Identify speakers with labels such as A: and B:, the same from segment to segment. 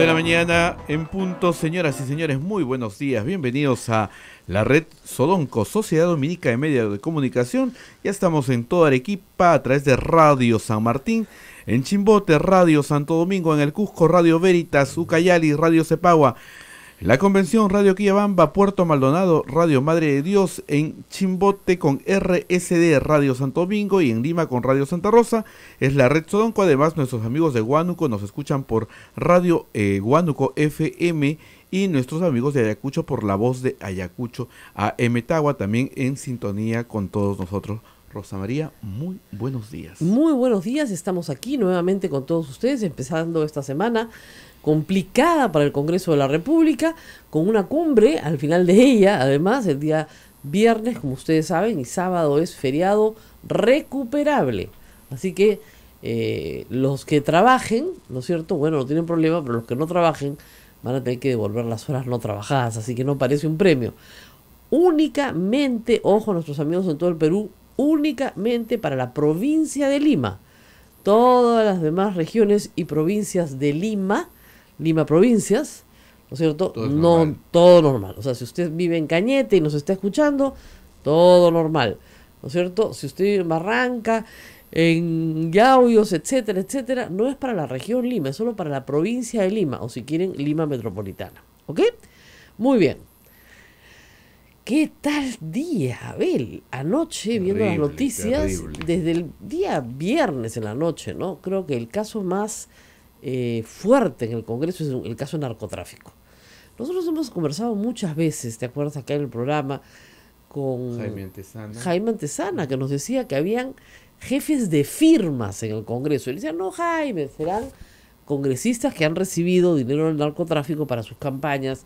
A: de la mañana en punto, señoras y señores, muy buenos días. Bienvenidos a la red Sodonco, Sociedad Dominica de Medios de Comunicación. Ya estamos en toda Arequipa a través de Radio San Martín, en Chimbote, Radio Santo Domingo, en el Cusco, Radio Veritas, Ucayali, Radio Cepagua. La convención Radio Quillabamba, Puerto Maldonado, Radio Madre de Dios, en Chimbote con RSD Radio Santo Domingo y en Lima con Radio Santa Rosa es la red Sodonco. Además, nuestros amigos de Huánuco nos escuchan por Radio eh, Huánuco FM y nuestros amigos de Ayacucho por la voz de Ayacucho a Emetagua, también en sintonía con todos nosotros. Rosa María, muy buenos días.
B: Muy buenos días, estamos aquí nuevamente con todos ustedes, empezando esta semana complicada para el Congreso de la República, con una cumbre al final de ella, además, el día viernes, como ustedes saben, y sábado es feriado recuperable. Así que eh, los que trabajen, ¿no es cierto? Bueno, no tienen problema, pero los que no trabajen van a tener que devolver las horas no trabajadas, así que no parece un premio. Únicamente, ojo nuestros amigos en todo el Perú, únicamente para la provincia de Lima. Todas las demás regiones y provincias de Lima Lima provincias, ¿no es cierto? no, todo normal. O sea, si usted vive en Cañete y nos está escuchando, todo normal, ¿no es cierto? Si usted vive en Barranca, en Yauyos, etcétera, etcétera, no es para la región Lima, es solo para la provincia de Lima, o si quieren, Lima metropolitana, ¿ok? Muy bien. ¿Qué tal día, Abel? Anoche, viendo las noticias, desde el día viernes en la noche, ¿no? Creo que el caso más eh, fuerte en el Congreso es el caso de narcotráfico. Nosotros hemos conversado muchas veces, ¿te acuerdas acá en el programa? Con Jaime Antesana. que nos decía que habían jefes de firmas en el Congreso. Y decía, no, Jaime, serán congresistas que han recibido dinero del narcotráfico para sus campañas,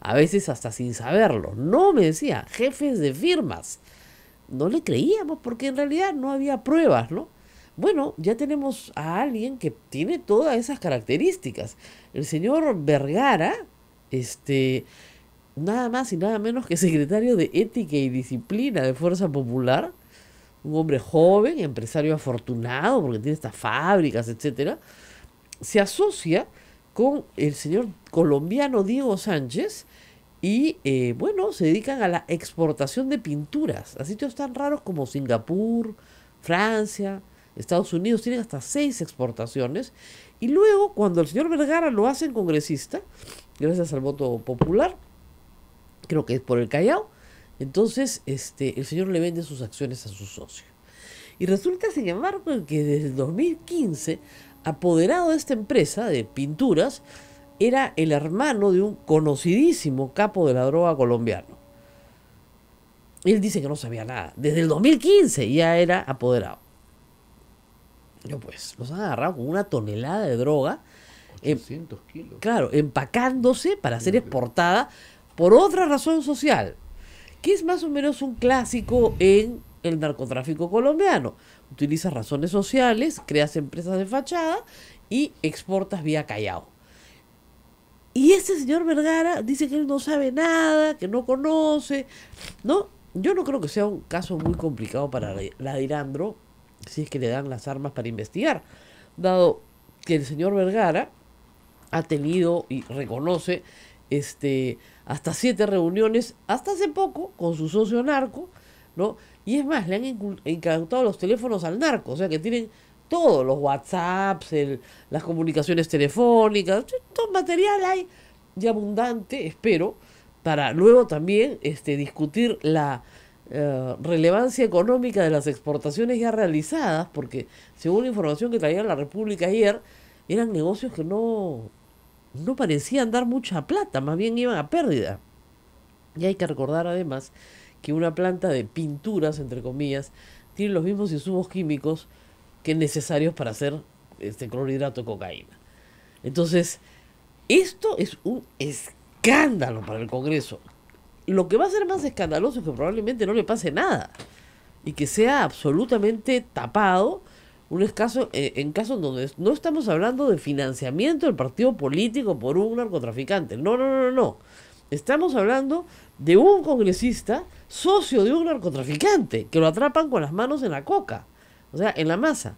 B: a veces hasta sin saberlo. No, me decía, jefes de firmas. No le creíamos porque en realidad no había pruebas, ¿no? Bueno, ya tenemos a alguien que tiene todas esas características. El señor Vergara, este, nada más y nada menos que secretario de Ética y Disciplina de Fuerza Popular, un hombre joven, empresario afortunado porque tiene estas fábricas, etcétera, se asocia con el señor colombiano Diego Sánchez y eh, bueno, se dedican a la exportación de pinturas a sitios tan raros como Singapur, Francia, Estados Unidos tiene hasta seis exportaciones. Y luego, cuando el señor Vergara lo hace en congresista, gracias al voto popular, creo que es por el Callao, entonces este, el señor le vende sus acciones a su socio. Y resulta, sin embargo, que desde el 2015, apoderado de esta empresa de pinturas, era el hermano de un conocidísimo capo de la droga colombiano. Él dice que no sabía nada. Desde el 2015 ya era apoderado pues nos han agarrado con una tonelada de droga. 800 em, kilos. Claro, empacándose para ser exportada por otra razón social, que es más o menos un clásico en el narcotráfico colombiano. Utilizas razones sociales, creas empresas de fachada y exportas vía Callao. Y ese señor Vergara dice que él no sabe nada, que no conoce, ¿no? Yo no creo que sea un caso muy complicado para la dirandro si es que le dan las armas para investigar, dado que el señor Vergara ha tenido y reconoce este, hasta siete reuniones, hasta hace poco, con su socio narco, ¿no? Y es más, le han encantado los teléfonos al narco, o sea que tienen todos los WhatsApps, las comunicaciones telefónicas, todo material hay y abundante, espero, para luego también este, discutir la, eh, relevancia económica de las exportaciones ya realizadas, porque según la información que traía la República ayer, eran negocios que no, no parecían dar mucha plata, más bien iban a pérdida. Y hay que recordar además que una planta de pinturas, entre comillas, tiene los mismos insumos químicos que necesarios para hacer este clorhidrato de cocaína. Entonces, esto es un escándalo para el Congreso lo que va a ser más escandaloso es que probablemente no le pase nada y que sea absolutamente tapado un escaso, eh, en casos donde no estamos hablando de financiamiento del partido político por un narcotraficante. No, no, no, no. Estamos hablando de un congresista socio de un narcotraficante que lo atrapan con las manos en la coca, o sea, en la masa.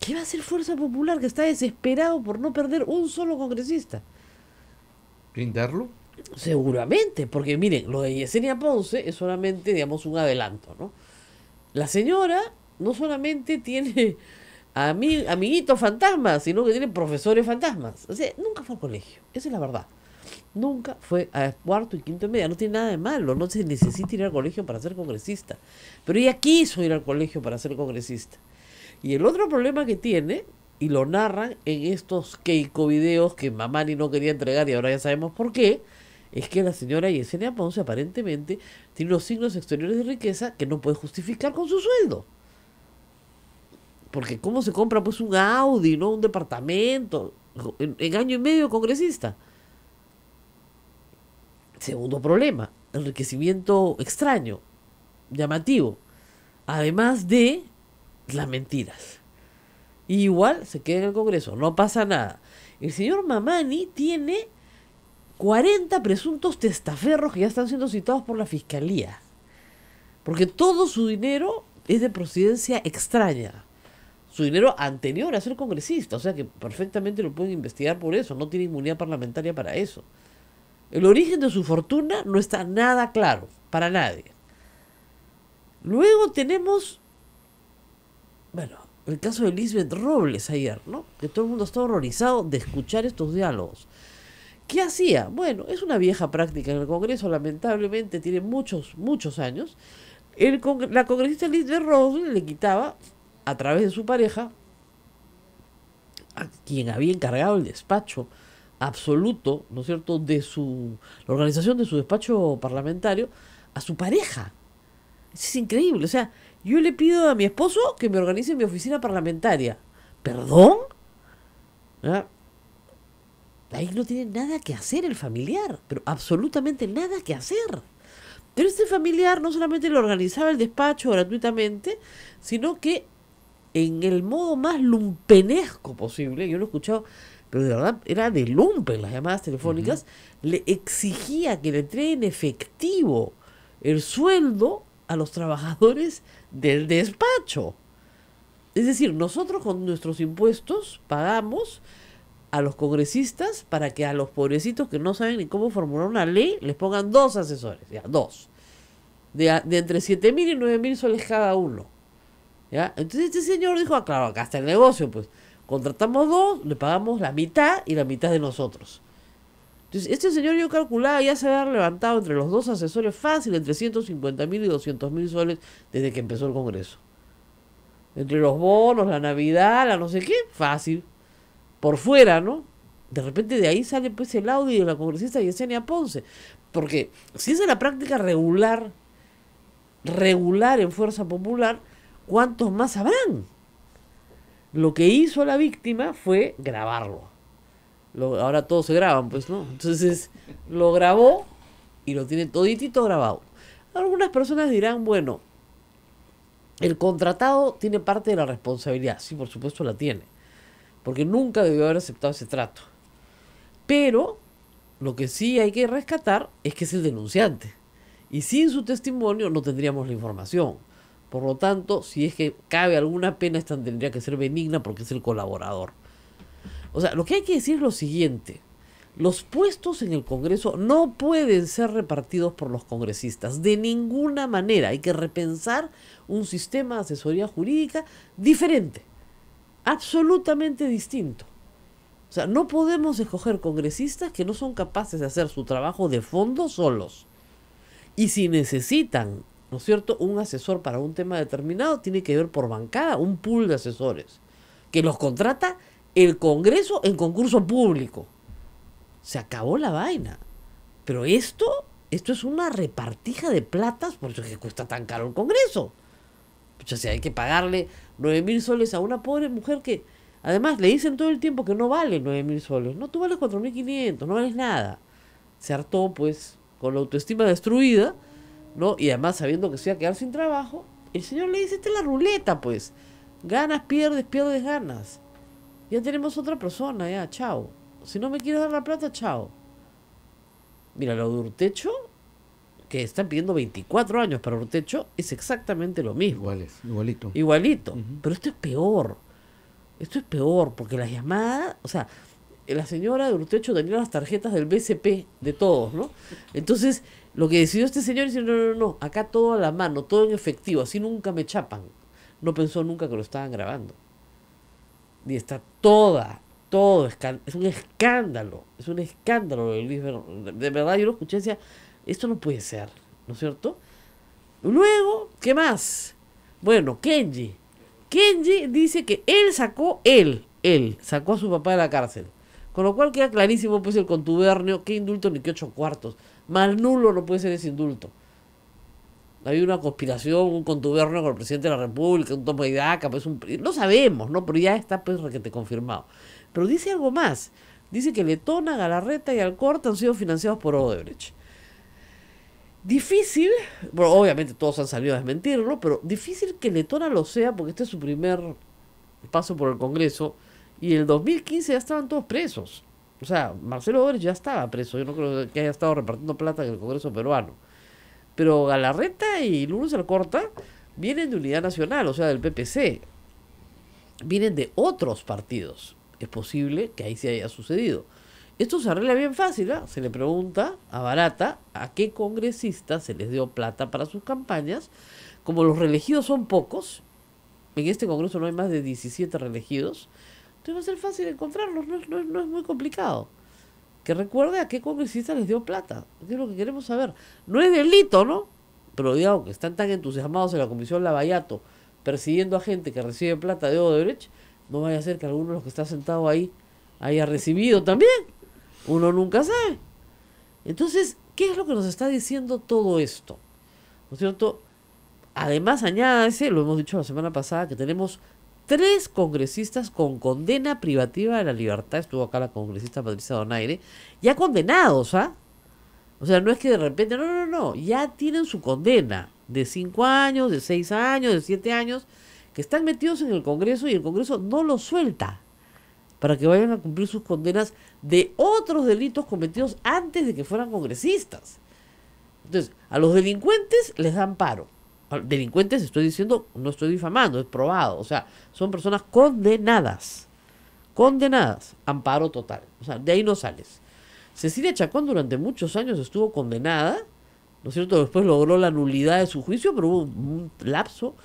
B: ¿Qué va a hacer Fuerza Popular que está desesperado por no perder un solo congresista? ¿Rindarlo? Seguramente, porque miren, lo de Yesenia Ponce es solamente, digamos, un adelanto, ¿no? La señora no solamente tiene amiguitos fantasmas, sino que tiene profesores fantasmas. O sea, nunca fue al colegio, esa es la verdad. Nunca fue a cuarto y quinto y media, no tiene nada de malo, no se necesita ir al colegio para ser congresista. Pero ella quiso ir al colegio para ser congresista. Y el otro problema que tiene, y lo narran en estos Keiko videos que Mamani no quería entregar y ahora ya sabemos por qué, es que la señora Yesenia Ponce aparentemente tiene unos signos exteriores de riqueza que no puede justificar con su sueldo. Porque ¿cómo se compra pues un Audi, no un departamento? En, año y medio congresista. Segundo problema, enriquecimiento extraño, llamativo. Además de las mentiras. Y igual se queda en el Congreso, no pasa nada. El señor Mamani tiene 40 presuntos testaferros que ya están siendo citados por la fiscalía. Porque todo su dinero es de procedencia extraña. Su dinero anterior a ser congresista. O sea que perfectamente lo pueden investigar por eso. No tiene inmunidad parlamentaria para eso. El origen de su fortuna no está nada claro. Para nadie. Luego tenemos, bueno, el caso de Lisbeth Robles ayer, ¿no? Que todo el mundo está horrorizado de escuchar estos diálogos. ¿Qué hacía? Bueno, es una vieja práctica en el Congreso, lamentablemente tiene muchos, muchos años. la congresista Liz de Rosen le quitaba, a través de su pareja, a quien había encargado el despacho absoluto, ¿no es cierto?, de su, la organización de su despacho parlamentario, a su pareja. Es increíble, o sea, yo le pido a mi esposo que me organice mi oficina parlamentaria. ¿Perdón? ¿Ah? Ahí no tiene nada que hacer el familiar, pero absolutamente nada que hacer. Pero este familiar no solamente le organizaba el despacho gratuitamente, sino que en el modo más lumpenesco posible, yo lo he escuchado, pero de verdad era de lumpen las llamadas telefónicas, le exigía que le entregue efectivo el sueldo a los trabajadores del despacho. Es decir, nosotros con nuestros impuestos pagamos a los congresistas para que a los pobrecitos que no saben ni cómo formular una ley les pongan dos asesores, ya, dos. De, de entre siete mil y 9 mil soles cada uno. ¿ya? Entonces este señor dijo, ah, claro, acá está el negocio, pues contratamos dos, le pagamos la mitad y la mitad de nosotros. Entonces este señor yo calculaba ya se había levantado entre los dos asesores fácil entre 150 mil y 200 mil soles desde que empezó el Congreso. Entre los bonos, la Navidad, la no sé qué, fácil por fuera, ¿no? De repente de ahí sale pues el audio de la congresista Yesenia Ponce. Porque si esa es la práctica regular, regular en Fuerza Popular, ¿cuántos más habrán? Lo que hizo la víctima fue grabarlo. Lo, ahora todos se graban, pues, ¿no? Entonces lo grabó y lo tiene toditito grabado. Algunas personas dirán, bueno, el contratado tiene parte de la responsabilidad, sí, por supuesto la tiene porque nunca debió haber aceptado ese trato. Pero lo que sí hay que rescatar es que es el denunciante. Y sin su testimonio no tendríamos la información. Por lo tanto, si es que cabe alguna pena, esta tendría que ser benigna porque es el colaborador. O sea, lo que hay que decir es lo siguiente. Los puestos en el Congreso no pueden ser repartidos por los congresistas, de ninguna manera. Hay que repensar un sistema de asesoría jurídica diferente absolutamente distinto. O sea, no podemos escoger congresistas que no son capaces de hacer su trabajo de fondo solos. Y si necesitan, ¿no es cierto?, un asesor para un tema determinado, tiene que ver por bancada, un pool de asesores, que los contrata el Congreso en concurso público. Se acabó la vaina. Pero esto, esto es una repartija de platas, por eso es que cuesta tan caro el Congreso o sea, hay que pagarle nueve mil soles a una pobre mujer que, además, le dicen todo el tiempo que no vale nueve mil soles. No, tú vales 4.500, mil no vales nada. Se hartó, pues, con la autoestima destruida, ¿no? Y además sabiendo que se iba a quedar sin trabajo, el señor le dice, esta es la ruleta, pues. Ganas, pierdes, pierdes, ganas. Ya tenemos otra persona, ya, chao. Si no me quieres dar la plata, chao. Mira, lo de Urtecho que están pidiendo 24 años para un techo es exactamente lo mismo. es, igualito. Igualito. Pero esto es peor. Esto es peor, porque la llamada, o sea, la señora de Urtecho tenía las tarjetas del BCP de todos, ¿no? Entonces, lo que decidió este señor es decir, no, no, no, acá todo a la mano, todo en efectivo, así nunca me chapan. No pensó nunca que lo estaban grabando. Y está toda, todo, es un escándalo, es un escándalo. De verdad, yo lo escuché y esto no puede ser, ¿no es cierto? Luego, ¿qué más? Bueno, Kenji. Kenji dice que él sacó, él, él, sacó a su papá de la cárcel. Con lo cual queda clarísimo pues el contubernio, qué indulto ni qué ocho cuartos. Mal nulo no puede ser ese indulto. Hay una conspiración, un contubernio con el presidente de la República, un tomo de pues un... No sabemos, ¿no? Pero ya está pues te confirmado. Pero dice algo más. Dice que Letona, Galarreta y Alcorta han sido financiados por Odebrecht. Difícil, bueno, obviamente todos han salido a desmentirlo, pero difícil que Letona lo sea porque este es su primer paso por el Congreso y en el 2015 ya estaban todos presos. O sea, Marcelo Odebrecht ya estaba preso, yo no creo que haya estado repartiendo plata en el Congreso peruano. Pero Galarreta y Lourdes Alcorta vienen de Unidad Nacional, o sea, del PPC. Vienen de otros partidos. Es posible que ahí se haya sucedido. Esto se arregla bien fácil, ¿no? Se le pregunta a Barata a qué congresista se les dio plata para sus campañas. Como los reelegidos son pocos, en este Congreso no hay más de 17 reelegidos, entonces va a ser fácil encontrarlos, no, es muy complicado. Que recuerde a qué congresista les dio plata, que es lo que queremos saber. No es delito, ¿no? Pero digamos que están tan entusiasmados en la Comisión Lavallato persiguiendo a gente que recibe plata de Odebrecht, no vaya a ser que alguno de los que está sentado ahí haya recibido también. Uno nunca sabe. Entonces, ¿qué es lo que nos está diciendo todo esto? ¿No cierto? Además, añádese, lo hemos dicho la semana pasada, que tenemos tres congresistas con condena privativa de la libertad, estuvo acá la congresista Patricia Donaire, ya condenados, ¿ah? O sea, no es que de repente, no, no, no, ya tienen su condena de cinco años, de seis años, de siete años, que están metidos en el Congreso y el Congreso no los suelta para que vayan a cumplir sus condenas de otros delitos cometidos antes de que fueran congresistas. Entonces, a los delincuentes les dan paro. delincuentes estoy diciendo, no estoy difamando, es probado. O sea, son personas condenadas. Condenadas. Amparo total. O sea, de ahí no sales. Cecilia Chacón durante muchos años estuvo condenada, ¿no es cierto? Después logró la nulidad de su juicio, pero hubo un, un lapso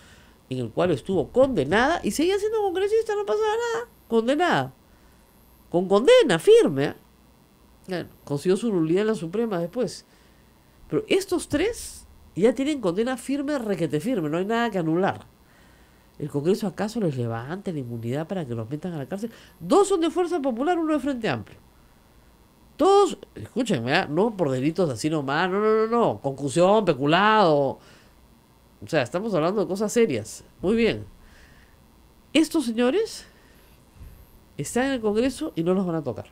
B: en el cual estuvo condenada y seguía siendo congresista, no pasaba nada, condenada con condena firme. ¿eh? consiguió su nulidad en la Suprema después. Pero estos tres ya tienen condena firme, requete firme, no hay nada que anular. ¿El Congreso acaso les levanta la inmunidad para que los metan a la cárcel? Dos son de Fuerza Popular, uno de Frente Amplio. Todos, escúchenme, ¿eh? no por delitos así nomás, no, no, no, no, concusión, peculado. O sea, estamos hablando de cosas serias. Muy bien. Estos señores están en el Congreso y no los van a tocar.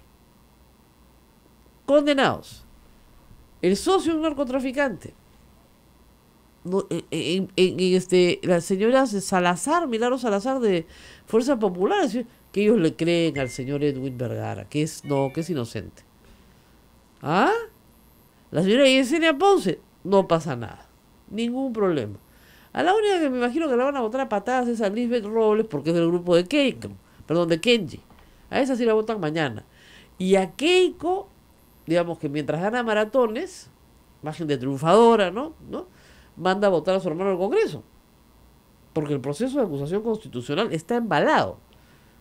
B: Condenados. El socio es un narcotraficante. Eh, eh, en, este, la señora Salazar, Milano Salazar de Fuerza Popular, que ellos le creen al señor Edwin Vergara, que es no, que es inocente. ¿Ah? La señora Yesenia Ponce, no pasa nada. Ningún problema. A la única que me imagino que la van a botar a patadas es a Lisbeth Robles, porque es del grupo de perdón, de Kenji. A esa sí la votan mañana. Y a Keiko, digamos que mientras gana maratones, imagen de triunfadora, ¿no? ¿no? Manda a votar a su hermano al Congreso. Porque el proceso de acusación constitucional está embalado.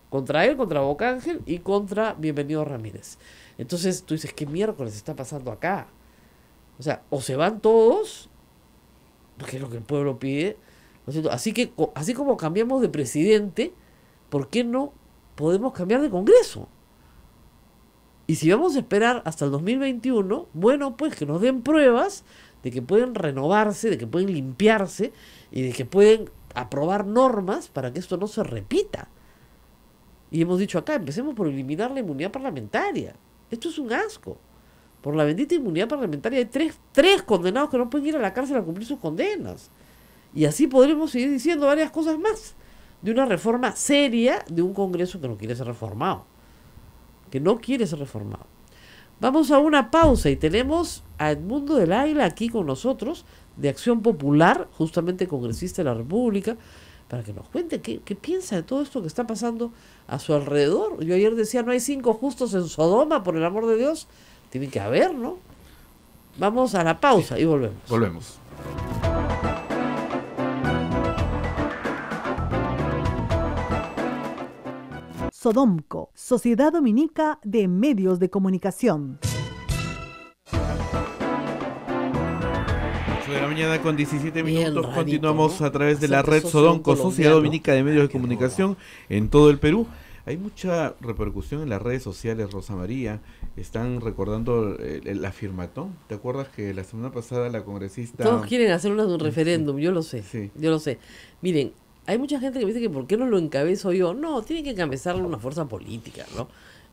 B: Contra él, contra Bocángel y contra Bienvenido Ramírez. Entonces tú dices, ¿qué miércoles está pasando acá? O sea, o se van todos, porque es lo que el pueblo pide. Así que, así como cambiamos de presidente, ¿por qué no podemos cambiar de Congreso. Y si vamos a esperar hasta el 2021, bueno, pues que nos den pruebas de que pueden renovarse, de que pueden limpiarse y de que pueden aprobar normas para que esto no se repita. Y hemos dicho acá, empecemos por eliminar la inmunidad parlamentaria. Esto es un asco. Por la bendita inmunidad parlamentaria hay tres, tres condenados que no pueden ir a la cárcel a cumplir sus condenas. Y así podremos seguir diciendo varias cosas más de una reforma seria de un Congreso que no quiere ser reformado. Que no quiere ser reformado. Vamos a una pausa y tenemos a Edmundo del Águila aquí con nosotros, de Acción Popular, justamente congresista de la República, para que nos cuente qué, qué piensa de todo esto que está pasando a su alrededor. Yo ayer decía, no hay cinco justos en Sodoma, por el amor de Dios. Tiene que haber, ¿no? Vamos a la pausa y volvemos. Volvemos. Sodomco, Sociedad Dominica de Medios de Comunicación. 8
A: de la mañana con 17 minutos. Continuamos a través de la red Sodomco, Sociedad Dominica de Medios de Comunicación en todo el Perú. Hay mucha repercusión en las redes sociales, Rosa María. Están recordando la firmatón. ¿Te acuerdas que la semana pasada la congresista... Todos quieren hacer un referéndum,
B: yo lo sé. Sí. Yo lo sé. Miren, hay mucha gente que me dice que por qué no lo encabezo yo. No, tiene que encabezarlo una fuerza política, ¿no?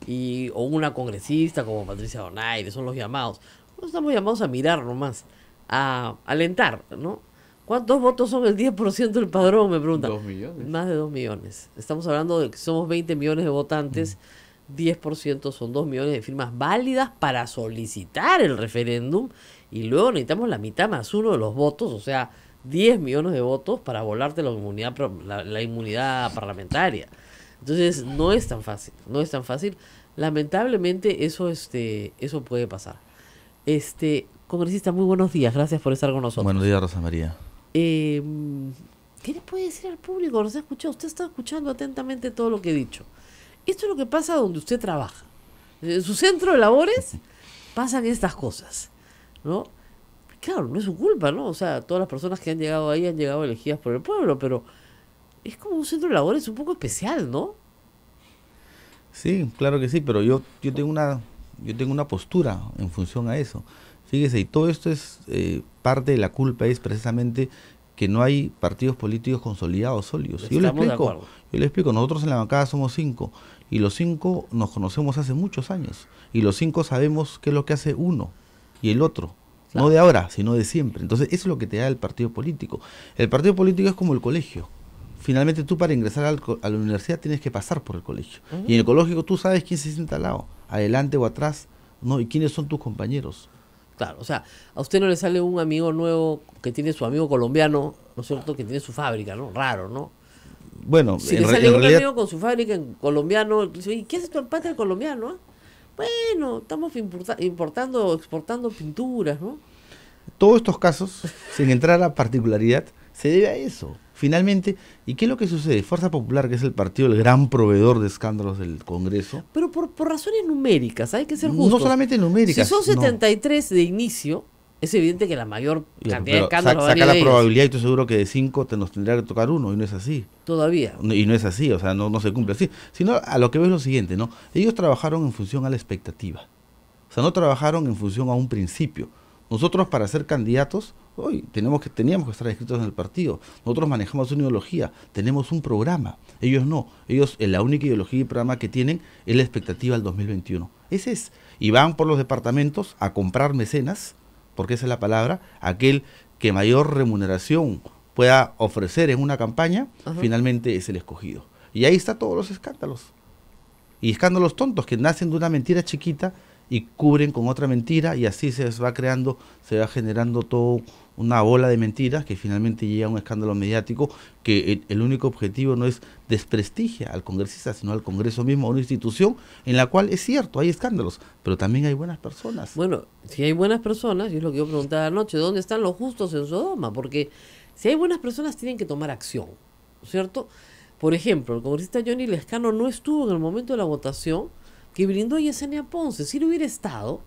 B: Y, o una congresista como Patricia Donaire, son los llamados. No estamos llamados a mirar nomás, a alentar, ¿no? ¿Cuántos votos son el 10% del padrón? Me preguntan. Dos millones. Más de dos millones. Estamos hablando de que somos 20 millones de votantes. 10% mm. son dos millones de firmas válidas para solicitar el referéndum y luego necesitamos la mitad más uno de los votos, o sea, 10 millones de votos para volarte la inmunidad, la, inmunidad parlamentaria. Entonces, no es tan fácil, no es tan fácil. Lamentablemente, eso, este, eso puede pasar. Este, congresista, muy buenos días, gracias por estar con nosotros. Buenos
C: días, Rosa María.
B: Em, ¿Qué le puede decir al público? Usted está escuchando atentamente todo lo que he dicho. Esto es lo que pasa donde usted trabaja. En su centro de labores pasan estas cosas, ¿no? claro, no es su culpa, ¿no? O sea, todas las personas que han llegado ahí han llegado elegidas por el pueblo, pero es como un centro de labores un poco especial, ¿no?
C: Sí, claro que sí, pero yo, yo tengo una yo tengo una postura en función a eso. Fíjese, y todo esto es eh, parte de la culpa, es precisamente que no hay partidos políticos consolidados, sólidos. Yo le, explico, yo le explico, nosotros en la bancada somos cinco, y los cinco nos conocemos hace muchos años, y los cinco sabemos qué es lo que hace uno y el otro no de ahora, sino de siempre. Entonces, eso es lo que te da el partido político. El partido político es como el colegio. Finalmente, tú para ingresar a la universidad tienes que pasar por el colegio. Y en el colegio tú sabes quién se sienta al lado, adelante o atrás, ¿no? Y quiénes son tus compañeros.
B: Claro, o sea, a usted no le sale un amigo nuevo que tiene su amigo colombiano, ¿no es cierto? Que tiene su fábrica, ¿no? Raro, ¿no?
C: Bueno, si le sale un amigo con
B: su fábrica en colombiano, ¿y qué es tu empate colombiano? Ah? Bueno, estamos importando, exportando pinturas, ¿no?
C: Todos estos casos, sin entrar a particularidad, se debe a eso. Finalmente, ¿y qué es lo que sucede? Fuerza Popular, que es el partido, el gran proveedor de escándalos del Congreso.
B: Pero por, razones
C: numéricas, hay que ser justos. No solamente numéricas. Si son
B: 73 de inicio, es evidente que la mayor cantidad de Saca, la probabilidad
C: y tú seguro que de cinco te nos tendría que tocar uno, y no es así. Todavía. Y no es así, o sea, no, se cumple así. Sino a lo que veo es lo siguiente, ¿no? Ellos trabajaron en función a la expectativa. O sea, no trabajaron en función a un principio. Nosotros para ser candidatos, hoy tenemos que, teníamos que estar inscritos en el partido. Nosotros manejamos una ideología, tenemos un programa. Ellos no. Ellos, eh, la única ideología y programa que tienen es la expectativa del 2021. Ese es. Y van por los departamentos a comprar mecenas porque esa es la palabra, aquel que mayor remuneración pueda ofrecer en una campaña, finalmente es el escogido. Y ahí está todos los escándalos. Y escándalos tontos que nacen de una mentira chiquita y cubren con otra mentira y así se va creando, se va generando todo una ola de mentiras que finalmente llega a un escándalo mediático que el único objetivo no es desprestigiar al congresista, sino al Congreso mismo, a una institución en la cual es cierto, hay escándalos, pero también hay buenas personas.
B: Bueno, si hay buenas personas, y es lo que yo preguntaba anoche, ¿dónde están los justos en Sodoma? Porque si hay buenas personas tienen que tomar acción, ¿cierto? Por ejemplo, el congresista Johnny Lescano no estuvo en el momento de la votación que brindó Yesenia Ponce. Si no hubiera estado,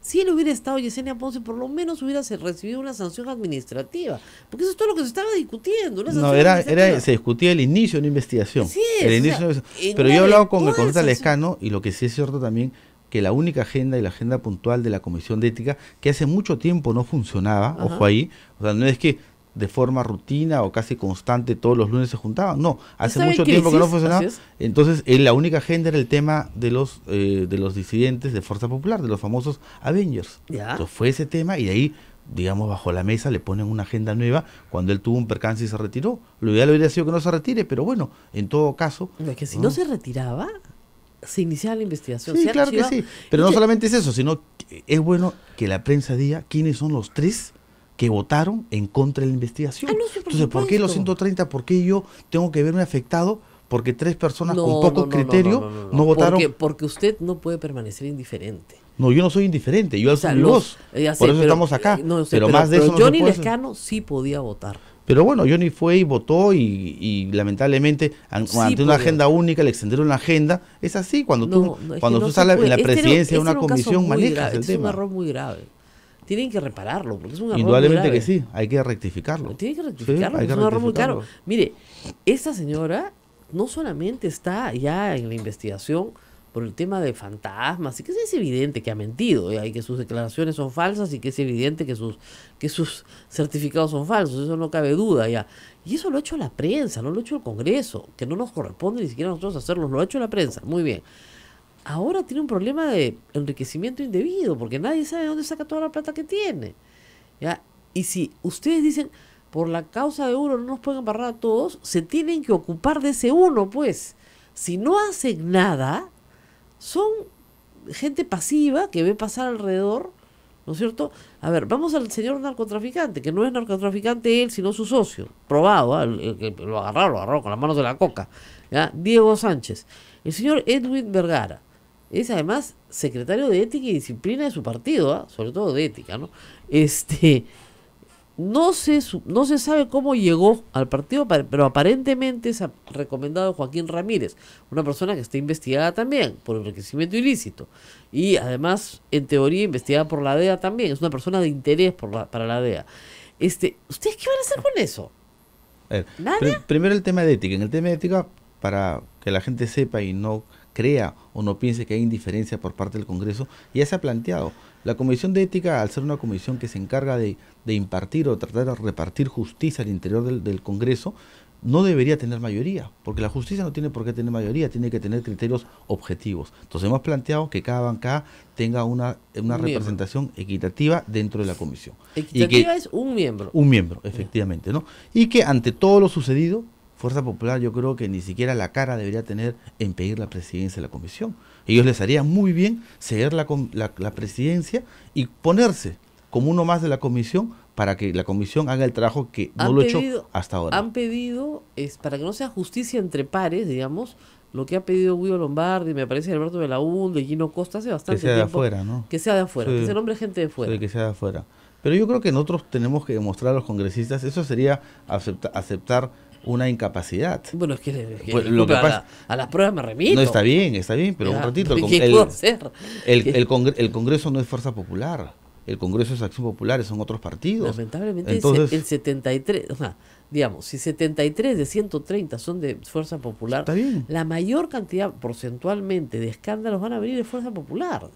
B: si él hubiera estado Yesenia Ponce, por lo menos hubiera recibido una sanción administrativa. Porque eso es todo lo que se estaba discutiendo. no, era, se
C: discutía el inicio de una investigación. el inicio Pero yo he hablado con el concejal Lescano y lo que sí es cierto también que la única agenda y la agenda puntual de la Comisión de Ética, que hace mucho tiempo no funcionaba, ojo ahí, o sea, no es que de forma rutina o casi constante todos los lunes se juntaban. No, hace mucho tiempo que no funcionaba. Entonces, eh, la única agenda era el tema de los eh, de los disidentes de Fuerza Popular, de los famosos Avengers. Entonces, fue ese tema y ahí, digamos, bajo la mesa le ponen una agenda nueva. Cuando él tuvo un percance y se retiró, lo ideal hubiera sido que no se retire, pero bueno, en todo caso... que si no,
B: se retiraba, se iniciaba la investigación. Sí, claro que sí. Pero no
C: solamente es eso, sino que es bueno que la prensa diga quiénes son los tres que votaron en contra de la investigación.
B: Entonces, ¿por qué los
C: 130? ¿Por qué yo tengo que verme afectado? Porque tres personas con poco criterio no, votaron.
B: Porque, usted no puede permanecer indiferente.
C: No, yo no soy indiferente, yo o soy sea, eh, por eso estamos acá. Eh, pero, más de eso Johnny
B: lecano sí podía votar.
C: Pero bueno, Johnny fue y votó y, lamentablemente ante una agenda única le extendieron la agenda. Es así, cuando tú, cuando tú estás en la este presidencia de este una comisión, manejas el este Es un error
B: muy grave tienen que repararlo, porque es un error. muy muy grave. que
C: sí, hay que rectificarlo. Tienen que rectificarlo, es un error muy caro.
B: Mire, esta señora no solamente está ya en la investigación por el tema de fantasmas y que es evidente que ha mentido ¿eh? y que sus declaraciones son falsas y que es evidente que sus que sus certificados son falsos eso no cabe duda ya y eso lo ha hecho la prensa no lo ha hecho el Congreso que no nos corresponde ni siquiera a nosotros hacerlo lo ha hecho la prensa muy bien ahora tiene un problema de enriquecimiento indebido, porque nadie sabe de dónde saca toda la plata que tiene. ¿ya? Y si ustedes dicen, por la causa de uno no nos pueden amarrar a todos, se tienen que ocupar de ese uno, pues. Si no hacen nada, son gente pasiva que ve pasar alrededor, ¿no es cierto? A ver, vamos al señor narcotraficante, que no es narcotraficante él, sino su socio, probado, ¿ah? lo agarró, lo agarró con las manos de la coca, ¿ya? Diego Sánchez. El señor Edwin Vergara, es además secretario de ética y disciplina de su partido, ¿ah? sobre todo de ética, ¿no? Este, no se, no se sabe cómo llegó al partido, pero aparentemente se ha recomendado Joaquín Ramírez, una persona que está investigada también por enriquecimiento ilícito y además, en teoría, investigada por la DEA también, es una persona de interés para la DEA. Este, ¿Ustedes qué van a hacer con eso?
C: primero el tema de ética. En el tema de ética, para que la gente sepa y no crea o no piense que hay indiferencia por parte del Congreso, ya se ha planteado. La Comisión de Ética, al ser una comisión que se encarga de, impartir o tratar de repartir justicia al interior del, Congreso, no debería tener mayoría, porque la justicia no tiene por qué tener mayoría, tiene que tener criterios objetivos. Entonces hemos planteado que cada bancada tenga una, una representación equitativa dentro de la comisión. Equitativa es
B: un miembro. Un miembro,
C: efectivamente, ¿no? Y que ante todo lo sucedido, Fuerza Popular yo creo que ni siquiera la cara debería tener en pedir la presidencia de la comisión. Ellos les haría muy bien ceder la, la, presidencia y ponerse como uno más de la comisión para que la comisión haga el trabajo que no lo ha hecho hasta ahora. Han
B: pedido, es, para que no sea justicia entre pares, digamos, lo que ha pedido Guido Lombardi, me parece Alberto de la UNDE, Gino Costa hace bastante tiempo. Que sea de afuera, ¿no? Que sea de afuera, que se nombre gente de afuera.
C: que sea de afuera. Pero yo creo que nosotros tenemos que demostrar a los congresistas, eso sería aceptar una incapacidad.
B: Bueno, es que, pues, a, las pruebas me remito. No, está
C: bien, está bien, pero un ratito. El, ¿qué el, hacer? El, Congreso no es fuerza
B: popular. El Congreso es Acción Popular, son otros partidos. Lamentablemente, el 73, o sea, digamos, si 73 de 130 son de Fuerza Popular, la mayor cantidad porcentualmente de escándalos van a venir de Fuerza Popular.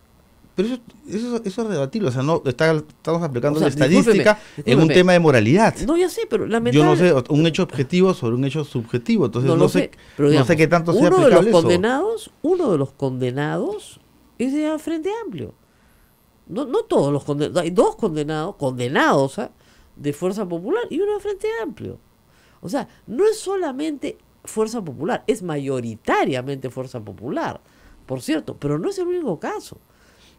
B: Pero eso, eso, eso es rebatible, o sea, no estamos aplicando la estadística en un tema de moralidad. No, ya sé, pero lamentable... Yo no
C: sé, un hecho objetivo sobre un hecho subjetivo, entonces no, sé, no sé qué tanto sea uno
B: condenados, Uno de los condenados es de Frente Amplio. No, no todos los condenados, hay dos condenados, condenados ¿ah? de Fuerza Popular y uno de Frente Amplio. O sea, no es solamente Fuerza Popular, es mayoritariamente Fuerza Popular, por cierto, pero no es el único caso.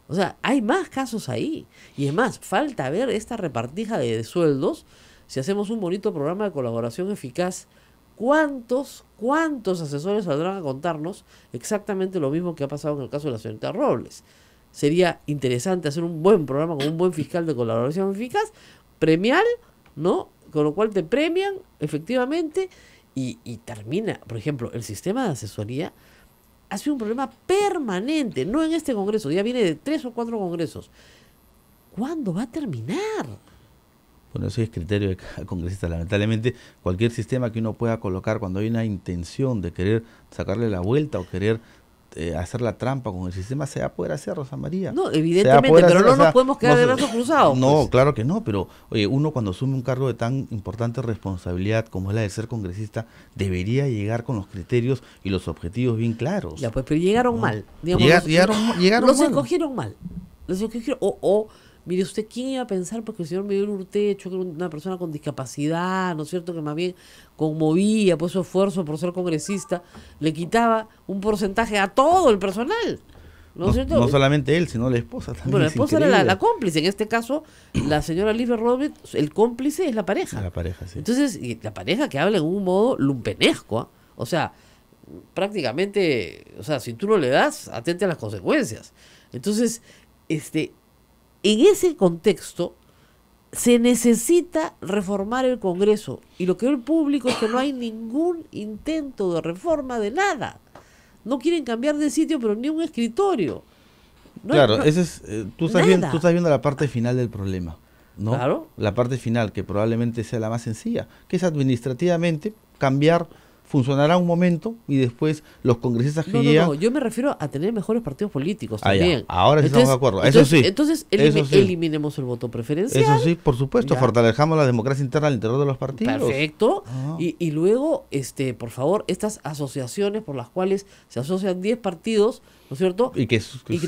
B: O sea, hay más casos ahí. Y es más, falta ver esta repartija de, sueldos. Si hacemos un bonito programa de colaboración eficaz, ¿cuántos, cuántos asesores saldrán a contarnos exactamente lo mismo que ha pasado en el caso de la señorita Robles? Sería interesante hacer un buen programa con un buen fiscal de colaboración eficaz, premial, ¿no? Con lo cual te premian, efectivamente, y termina. Por ejemplo, el sistema de asesoría ha sido un problema permanente, no en este Congreso, ya viene de tres o cuatro Congresos. ¿Cuándo va a terminar?
C: Bueno, ese es criterio de cada congresista. Lamentablemente, cualquier sistema que uno pueda colocar cuando hay una intención de querer sacarle la vuelta o querer eh, hacer la trampa con el sistema, se va a poder hacer, Rosa María. No, evidentemente, pero no nos podemos quedar de brazos cruzados. No, pues. claro que no, pero oye, uno cuando asume un cargo de tan importante responsabilidad como es la de ser congresista, debería llegar con los criterios y los objetivos bien
B: claros. Ya, pues, pero llegaron mal. los, llegaron, los escogieron mal. Los escogieron, o Mire usted, ¿quién iba a pensar? Porque el señor Miguel Urtecho, que era una persona con discapacidad, ¿no es cierto? Que más bien conmovía por su esfuerzo por ser congresista, le quitaba un porcentaje a todo el personal. ¿No, es cierto? no,
C: solamente él, sino la esposa también. Bueno, la esposa era la,
B: cómplice. En este caso, la señora Elizabeth Roberts, el cómplice es la pareja. La pareja, sí. Entonces, la pareja que habla en un modo lumpenesco. ¿ah? O sea, prácticamente, o sea, si tú no le das, atente a las consecuencias. Entonces, este, en ese contexto, se necesita reformar el Congreso. Y lo que ve el público es que no hay ningún intento de reforma de nada. No quieren cambiar de sitio, pero ni un escritorio. claro, es, eh, tú, estás viendo, tú
C: estás viendo la parte final del problema. ¿no? La parte final, que probablemente sea la más sencilla, que es administrativamente cambiar funcionará un momento y después los congresistas que no,
B: yo me refiero a tener mejores partidos políticos ah, también. Ahora sí estamos de acuerdo. Eso sí. Entonces eliminemos el voto preferencial. Eso sí, por supuesto.
C: Fortalejamos la democracia interna al interior de los partidos.
B: Perfecto. Ah. Y, luego, este, por favor, estas asociaciones por las cuales se asocian 10 partidos, ¿no es cierto? Y que,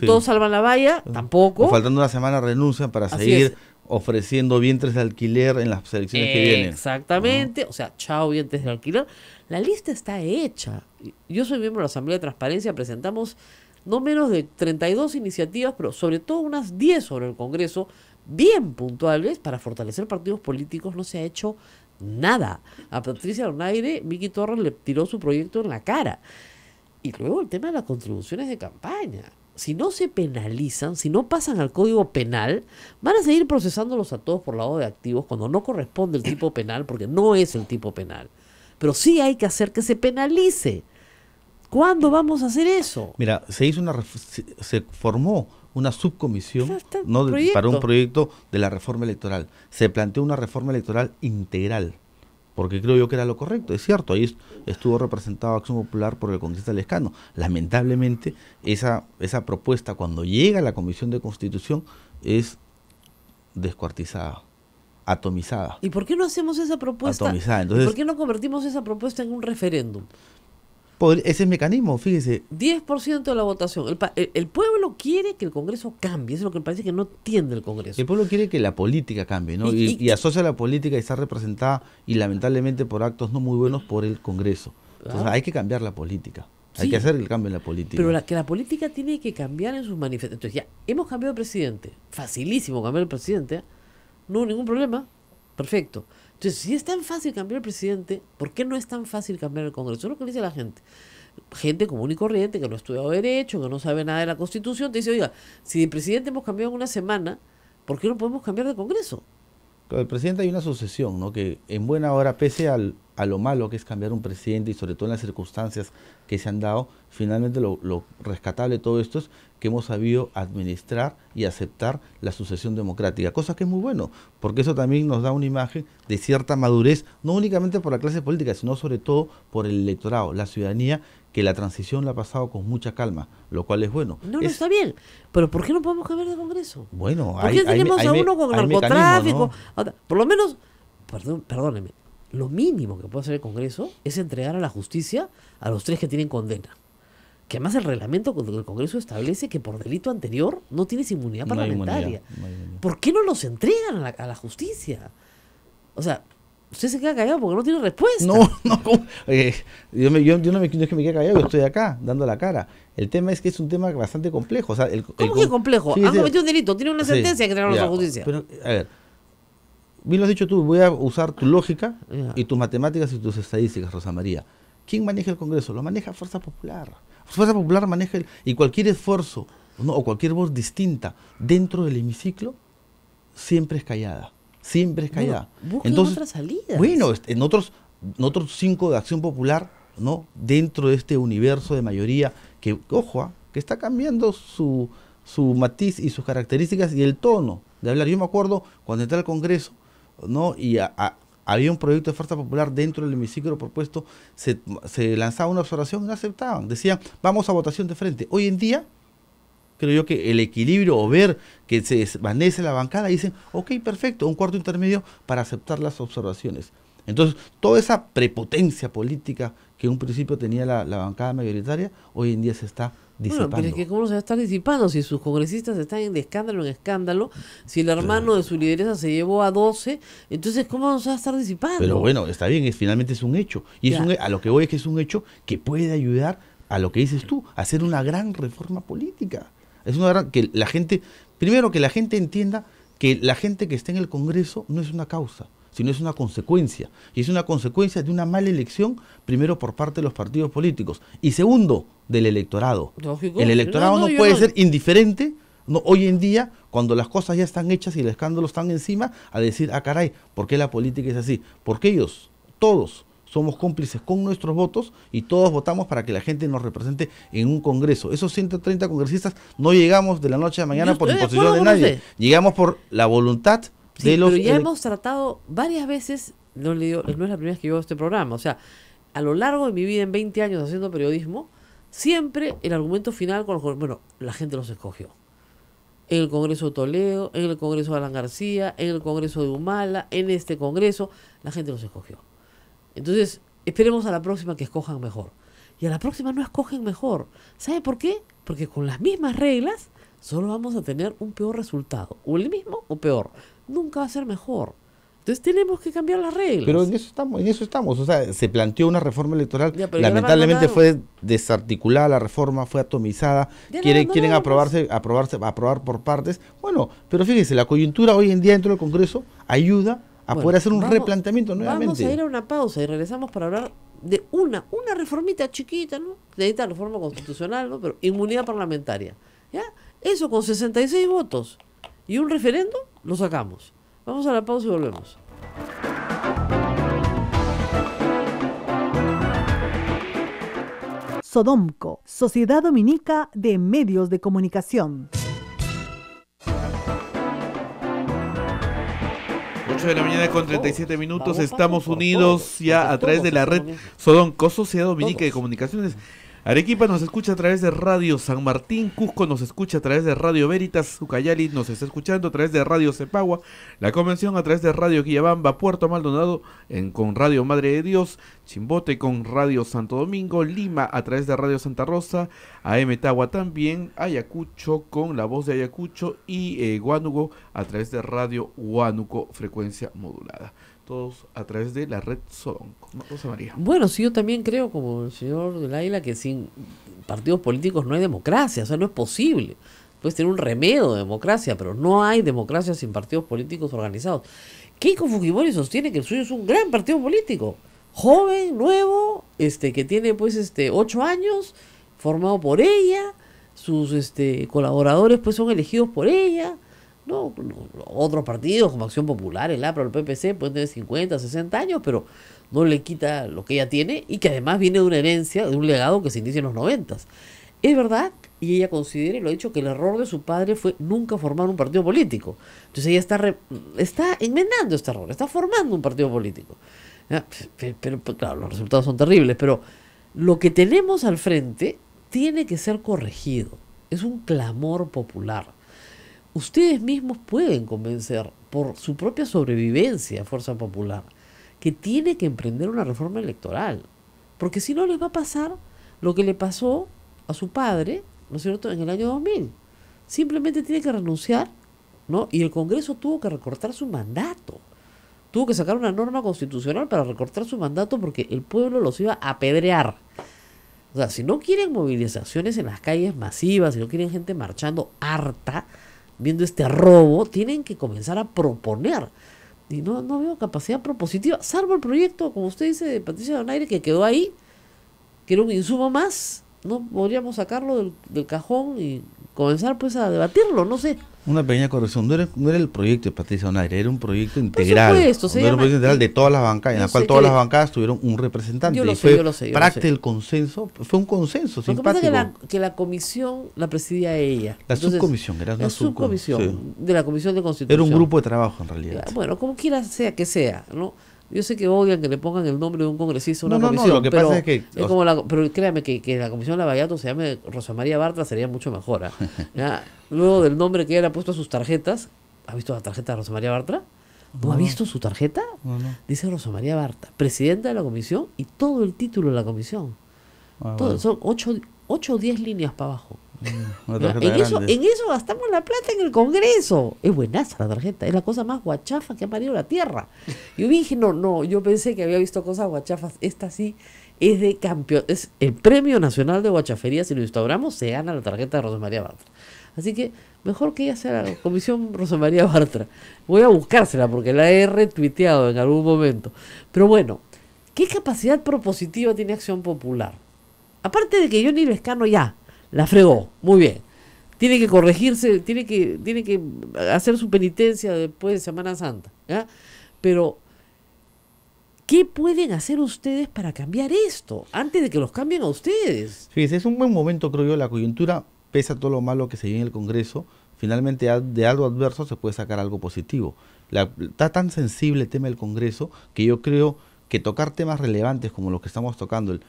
B: todos salvan la valla, tampoco. O faltando
C: una semana renuncian para seguir... ofreciendo vientres de alquiler en las elecciones que vienen.
B: Exactamente, o sea, chao vientres de alquiler. La lista está hecha. Yo soy miembro de la Asamblea de Transparencia, presentamos no menos de 32 iniciativas, pero sobre todo unas 10 sobre el Congreso, bien puntuales para fortalecer partidos políticos. No se ha hecho nada. A Patricia Arnaire, Miki Torres le tiró su proyecto en la cara. Y luego el tema de las contribuciones de campaña. Si no se penalizan, si no pasan al código penal, van a seguir procesándolos a todos por lado de activos cuando no corresponde el tipo penal, porque no es el tipo penal pero sí hay que hacer que se penalice. ¿Cuándo vamos a hacer eso?
C: Mira, se hizo una se formó una subcomisión para un proyecto de la reforma electoral. Se planteó una reforma electoral integral, porque creo yo que era lo correcto, es cierto, ahí estuvo representado Acción Popular por el congresista Lescano. Lamentablemente, esa, esa propuesta cuando llega a la Comisión de Constitución es descuartizada atomizada.
B: ¿Y por qué no hacemos esa propuesta? Atomizada. ¿Por qué no convertimos esa propuesta en un referéndum?
C: Ese es el mecanismo, fíjese.
B: 10% de la votación. El, pueblo quiere que el Congreso cambie. Eso es lo que parece que no entiende el Congreso.
C: El pueblo quiere que la política cambie, ¿no? Y, asocia la política y está representada, y lamentablemente por actos no muy buenos, por el Congreso. Entonces ah. hay que cambiar la política. hay que hacer el cambio en la política. Pero
B: la, que la política tiene que cambiar en sus manifestaciones. Entonces ya, hemos cambiado de presidente. Facilísimo cambiar el presidente. ¿eh? No, ningún problema. Perfecto. Entonces, si es tan fácil cambiar el presidente, ¿por qué no es tan fácil cambiar el Congreso? Eso es lo que dice la gente. Gente común y corriente que no ha estudiado derecho, que no sabe nada de la Constitución, te dice, oiga, si de presidente hemos cambiado en una semana, ¿por qué no podemos cambiar de Congreso?
C: Con el presidente hay una sucesión, ¿no? Que en buena hora, pese a lo malo que es cambiar un presidente y sobre todo en las circunstancias que se han dado, finalmente lo, rescatable de todo esto es que hemos sabido administrar y aceptar la sucesión democrática, cosa que es muy bueno, porque eso también nos da una imagen de cierta madurez, no únicamente por la clase política, sino sobre todo por el electorado, la ciudadanía que la transición la ha pasado con mucha calma, lo cual es bueno. No, no está
B: bien, pero ¿por qué no podemos cambiar de Congreso? Bueno, ¿Por qué tenemos a uno con narcotráfico? Por lo menos, perdón, perdóneme, lo mínimo que puede hacer el Congreso es entregar a la justicia a los tres que tienen condena. Que además el reglamento del Congreso establece que por delito anterior no tienes inmunidad parlamentaria. ¿Por qué no los entregan a la justicia? O sea, usted se queda callado porque no tiene respuesta. No, no,
C: eh, yo, no me, quiero es que me quede callado, yo estoy acá, dando la cara. El tema es que es un tema bastante complejo. ¿Cómo que complejo? Han ah, cometido un
B: delito, tiene una sentencia que trae a justicia. Pero,
C: a ver, bien lo has dicho tú, voy a usar tu lógica y tus matemáticas y tus estadísticas, Rosa María. ¿Quién maneja el Congreso? Lo maneja Fuerza Popular. Fuerza Popular maneja el, y cualquier esfuerzo o cualquier voz distinta dentro del hemiciclo siempre es callada siempre es callada. Bueno, otras
B: salidas. Bueno,
C: en otros, otros cinco de Acción Popular, ¿no? Dentro de este universo de mayoría, que, ojo, ¿ah? que está cambiando su, su matiz y sus características y el tono de hablar. Yo me acuerdo cuando entré al Congreso, ¿no? Y había un proyecto de fuerza popular dentro del hemiciclo propuesto, se, se lanzaba una observación y no aceptaban. Decían, vamos a votación de frente. Hoy en día, creo yo que el equilibrio o ver que se desvanece la bancada, dicen, ok, perfecto, un cuarto intermedio para aceptar las observaciones. Entonces, toda esa prepotencia política que en un principio tenía la, bancada mayoritaria, hoy en día se está disipando. pero
B: que cómo se va a estar disipando si sus congresistas están en escándalo en escándalo, si el hermano de su lideresa se llevó a 12, entonces cómo se va a estar disipando. Pero bueno,
C: está bien, es, finalmente es un hecho. Y a lo que voy es que es un hecho que puede ayudar a lo que dices tú, a hacer una gran reforma política. Es una gran, que la gente, primero que la gente entienda que la gente que está en el Congreso no es una causa, sino es una consecuencia. Y es una consecuencia de una mala elección, primero por parte de los partidos políticos, y segundo, del electorado. El electorado no, puede ser indiferente hoy en día, cuando las cosas ya están hechas y el escándalo están encima, a decir, ah, caray, ¿por qué la política es así? Porque ellos, todos, somos cómplices con nuestros votos y todos votamos para que la gente nos represente en un Congreso. Esos 130 congresistas no llegamos de la noche a la mañana por imposición de nadie, llegamos por la voluntad de los... Pero ya hemos
B: tratado varias veces, no, es la primera vez que yo este programa, o sea, a lo largo de mi vida, en 20 años haciendo periodismo, siempre el argumento final con los... Bueno, la gente los escogió en el Congreso de Toledo, en el Congreso de Alan García, en el Congreso de Humala, en este Congreso, la gente los escogió. Entonces, esperemos a la próxima que escojan mejor. Y a la próxima no escogen mejor. ¿Sabe por qué? Porque con las mismas reglas solo vamos a tener un peor resultado. O el mismo o peor. Nunca va a ser mejor. Entonces tenemos que cambiar las reglas. Pero en eso
C: estamos, en eso estamos. O sea, se planteó una reforma electoral. Lamentablemente fue desarticulada la reforma, fue atomizada. quieren, quieren pues. aprobarse, aprobarse, aprobar por partes. Bueno, pero fíjese, la coyuntura hoy en día dentro del Congreso ayuda a poder hacer un replanteamiento nuevamente. Vamos a ir
B: a una pausa y regresamos para hablar de una, una reformita chiquita, ¿no? de Necesita reforma constitucional, ¿no? Pero inmunidad parlamentaria. ¿Ya? Eso con 66 votos y un referendo, lo sacamos. Vamos a la pausa y volvemos. Sodomco, Sociedad Dominica de Medios de Comunicación.
A: 8 de la mañana con 37 minutos. Estamos unidos ya a través de la red Sodonco, Sociedad Dominique, de Comunicaciones. Arequipa nos escucha a través de Radio San Martín, Cusco nos escucha a través de Radio Veritas, Ucayali nos está escuchando a través de Radio Cepagua, la convención a través de Radio Quillabamba, Puerto Maldonado en, con Radio Madre de Dios, Chimbote con Radio Santo Domingo, Lima a través de Radio Santa Rosa, AM Tagua también, Ayacucho con La Voz de Ayacucho y eh, a través de Radio Huánuco, frecuencia modulada todos a través de la red
B: Soronco. María? Bueno, sí, yo también creo, como el señor Delaila, que sin partidos políticos no hay democracia, o sea, no es posible. Puedes tener un remedio de democracia, pero no hay democracia sin partidos políticos organizados. Keiko Fujimori sostiene que el suyo es un gran partido político, joven, nuevo, este, que tiene pues este ocho años, formado por ella, sus este colaboradores pues son elegidos por ella, no, otros partidos como Acción Popular, el APRO, el PPC pueden tener 50, 60 años, pero no le quita lo que ella tiene y que además viene de una herencia, de un legado que se inicia en los 90. Es verdad, y ella considera, y lo ha dicho, que el error de su padre fue nunca formar un partido político. Entonces ella está, está enmendando este error, está formando un partido político. Ah, pero, pero, claro, los resultados son terribles, pero lo que tenemos al frente tiene que ser corregido. Es un clamor popular ustedes mismos pueden convencer por su propia sobrevivencia, Fuerza Popular, que tiene que emprender una reforma electoral. Porque si no les va a pasar lo que le pasó a su padre, ¿no es cierto?, en el año 2000. Simplemente tiene que renunciar, ¿no? Y el Congreso tuvo que recortar su mandato. Tuvo que sacar una norma constitucional para recortar su mandato porque el pueblo los iba a apedrear. O sea, si no quieren movilizaciones en las calles masivas, si no quieren gente marchando harta, viendo este robo, tienen que comenzar a proponer. Y no, no veo capacidad propositiva, salvo el proyecto, como usted dice, de Patricia Donaire, que quedó ahí, que era un insumo más, no podríamos sacarlo del, del cajón y comenzar pues a debatirlo, no sé.
C: Una pequeña corrección. No era, el proyecto de Patricia Onaire, era un proyecto integral. era un proyecto integral de todas las bancadas, en la cual todas las bancadas tuvieron un representante. Yo lo sé, yo lo sé. parte del consenso, fue un consenso. Lo que pasa
B: que la, comisión la presidía ella. La subcomisión,
C: era una la subcomisión.
B: de la Comisión de Constitución. Era un grupo
C: de trabajo en realidad. Bueno,
B: como quiera sea que sea, ¿no? Yo sé que odian que le pongan el nombre de un congresista una comisión. que pero es como la, pero créame que, la comisión Lavallato se llame Rosa María Bartra sería mucho mejor. ¿ah? Luego del nombre que ella ha puesto a sus tarjetas, ¿ha visto la tarjeta de Rosa María Bartra? ¿No, ha visto su tarjeta? Dice Rosa María Bartra, presidenta de la comisión y todo el título de la comisión. Ah, todo, Ocho Son 8 o 10 líneas para abajo. Mm, en, eso, en gastamos la plata en el Congreso. Es buenaza la tarjeta, es la cosa más guachafa que ha parido la tierra. Yo dije, no, no, yo pensé que había visto cosas guachafas. Esta sí es de campeón, es el premio nacional de guachafería. Si lo instauramos, se gana la tarjeta de Rosa María Bartra. Así que mejor que ella sea la Comisión Rosa María Bartra. Voy a buscársela porque la he retuiteado en algún momento. Pero bueno, ¿qué capacidad propositiva tiene Acción Popular? Aparte de que yo ni le escano ya la fregó, muy bien. Tiene que corregirse, tiene que, tiene que hacer su penitencia después de Semana Santa. Pero, ¿qué pueden hacer ustedes para cambiar esto antes de que los cambien a ustedes?
C: Fíjense, es un buen momento, creo yo, la coyuntura, pese a todo lo malo que se vive en el Congreso, finalmente de algo adverso se puede sacar algo positivo. La, está tan sensible el tema del Congreso que yo creo que tocar temas relevantes como los que estamos tocando, el,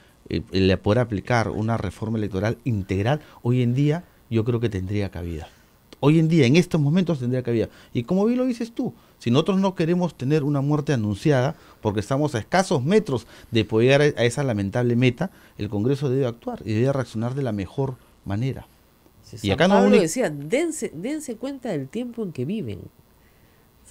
C: poder aplicar una reforma electoral integral, hoy en día yo creo que tendría cabida. Hoy en día, en estos momentos, tendría cabida. Y como bien lo dices tú, si nosotros no queremos tener una muerte anunciada, porque estamos a escasos metros de poder llegar a esa lamentable meta, el Congreso debe actuar y debe reaccionar de la mejor
B: manera. y acá no decía, dense, dense cuenta del tiempo en que viven.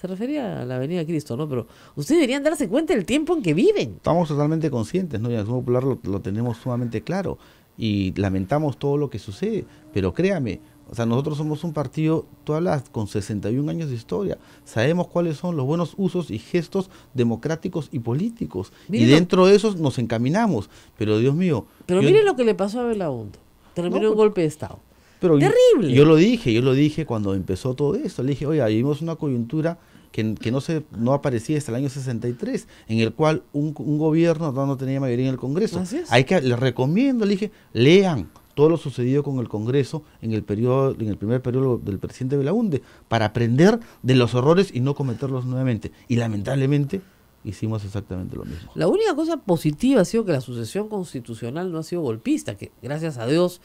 B: Se refería a la venida de Cristo, ¿no? Pero ustedes deberían darse cuenta del tiempo en que viven.
C: Estamos totalmente conscientes, ¿no? Y en el Popular lo, tenemos sumamente claro y lamentamos todo lo que sucede, pero créame, o sea, nosotros somos un partido, tú hablas, con 61 años de historia. Sabemos cuáles son los buenos usos y gestos democráticos y políticos. y dentro de esos nos encaminamos. Pero Dios mío. Pero mire
B: lo que le pasó a Belaunto. Terminó un pues golpe de Estado.
C: Terrible. Yo, lo dije, yo lo dije cuando empezó todo esto. Le dije, oiga, vivimos una coyuntura que, que no, se, no aparecía hasta el año 63, en el cual un, gobierno no, tenía mayoría en el Congreso. Hay que, les recomiendo, le dije, lean todo lo sucedido con el Congreso en el periodo, en el primer periodo del presidente Belaunde, e para aprender de los errores y no cometerlos nuevamente. Y lamentablemente hicimos exactamente lo mismo. La
B: única cosa positiva ha sido que la sucesión constitucional no ha sido golpista, que gracias a Dios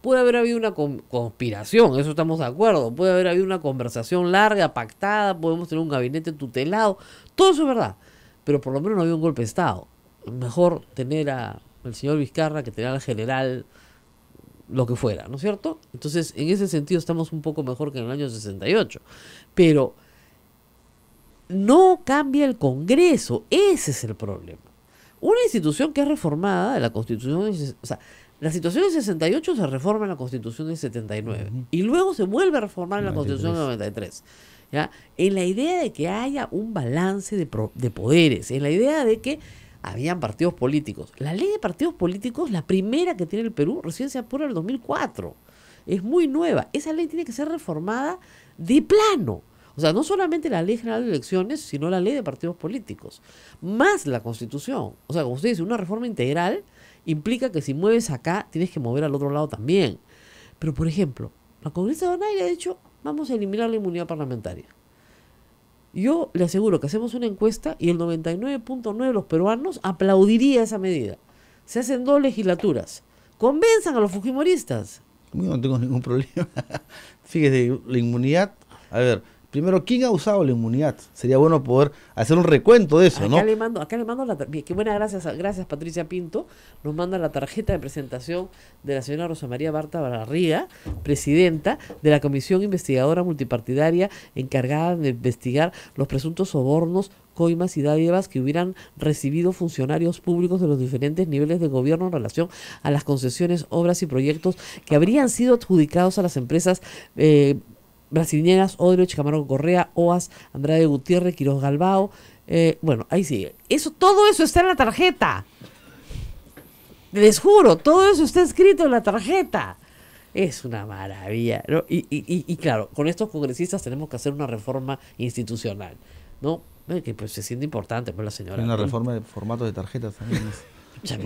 B: Puede haber habido una conspiración, eso estamos de acuerdo. Puede haber habido una conversación larga, pactada, podemos tener un gabinete tutelado. Todo eso es verdad. Pero por lo menos no había un golpe de Estado. Mejor tener al señor Vizcarra que tener al general lo que fuera, ¿no es cierto? Entonces, en ese sentido estamos un poco mejor que en el año 68. Pero no cambia el Congreso, ese es el problema. Una institución que es reformada, de la Constitución, o la situación del 68 se reforma en la Constitución del 79 y luego se vuelve a reformar en la Constitución del 93. ¿ya? En la idea de que haya un balance de, de poderes, en la idea de que habían partidos políticos. La ley de partidos políticos, la primera que tiene el Perú, recién se apura en el 2004. Es muy nueva. Esa ley tiene que ser reformada de plano. O sea, no solamente la ley general de elecciones, sino la ley de partidos políticos, más la constitución. O sea, como usted dice, una reforma integral implica que si mueves acá, tienes que mover al otro lado también. Pero, por ejemplo, la de Donaire ha dicho, vamos a eliminar la inmunidad parlamentaria. Yo le aseguro que hacemos una encuesta y el 99.9 de los peruanos aplaudiría esa medida. Se hacen dos legislaturas. Convenzan a los fujimoristas. Yo no tengo ningún problema. Fíjese, la inmunidad, a ver, Primero,
C: ¿quién ha usado la inmunidad? Sería bueno poder hacer un recuento de eso, ¿no? acá
B: le mando la Qué buena, gracias, gracias Patricia Pinto. Nos manda la tarjeta de presentación de la señora Rosa María Barta Barriga, presidenta de la Comisión Investigadora Multipartidaria encargada de investigar los presuntos sobornos coimas y dádivas que hubieran recibido funcionarios públicos de los diferentes niveles de gobierno en relación a las concesiones, obras y proyectos que habrían sido adjudicados a las empresas eh, brasileñas, Odrioch, Camargo Correa, Oas, Andrade Gutiérrez, Quiroz Galbao. Eh, bueno, ahí sigue. Eso, todo eso está en la tarjeta. Les juro, todo eso está escrito en la tarjeta. Es una maravilla. Y, claro, con estos congresistas tenemos que hacer una reforma institucional. ¿No? Eh, que pues, se siente importante, pues la señora. Una reforma de formato de
C: tarjetas también.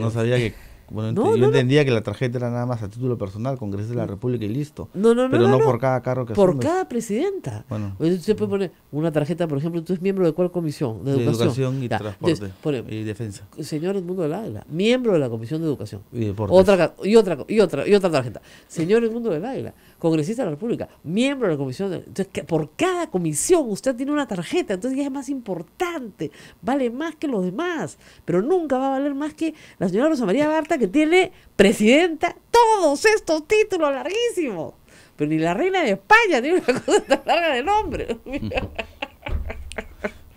C: no sabía que yo entendía que la tarjeta era nada más a título personal, Congreso de la República y listo. Pero no, por cada carro que Por cada presidenta. Bueno.
B: Usted puede poner una tarjeta, por ejemplo, tú eres miembro de cuál comisión? De educación. y transporte. y defensa. Señor Edmundo del Águila, miembro de la Comisión de Educación. Y Otra, y otra, y otra, y otra tarjeta. Señor mundo del Águila, congresista de la República, miembro de la comisión. entonces, que por cada comisión usted tiene una tarjeta, entonces ya es más importante, vale más que los demás, pero nunca va a valer más que la señora Rosa María Barta, que tiene presidenta todos estos títulos larguísimos. Pero ni la reina de España tiene una cosa tan larga de nombre.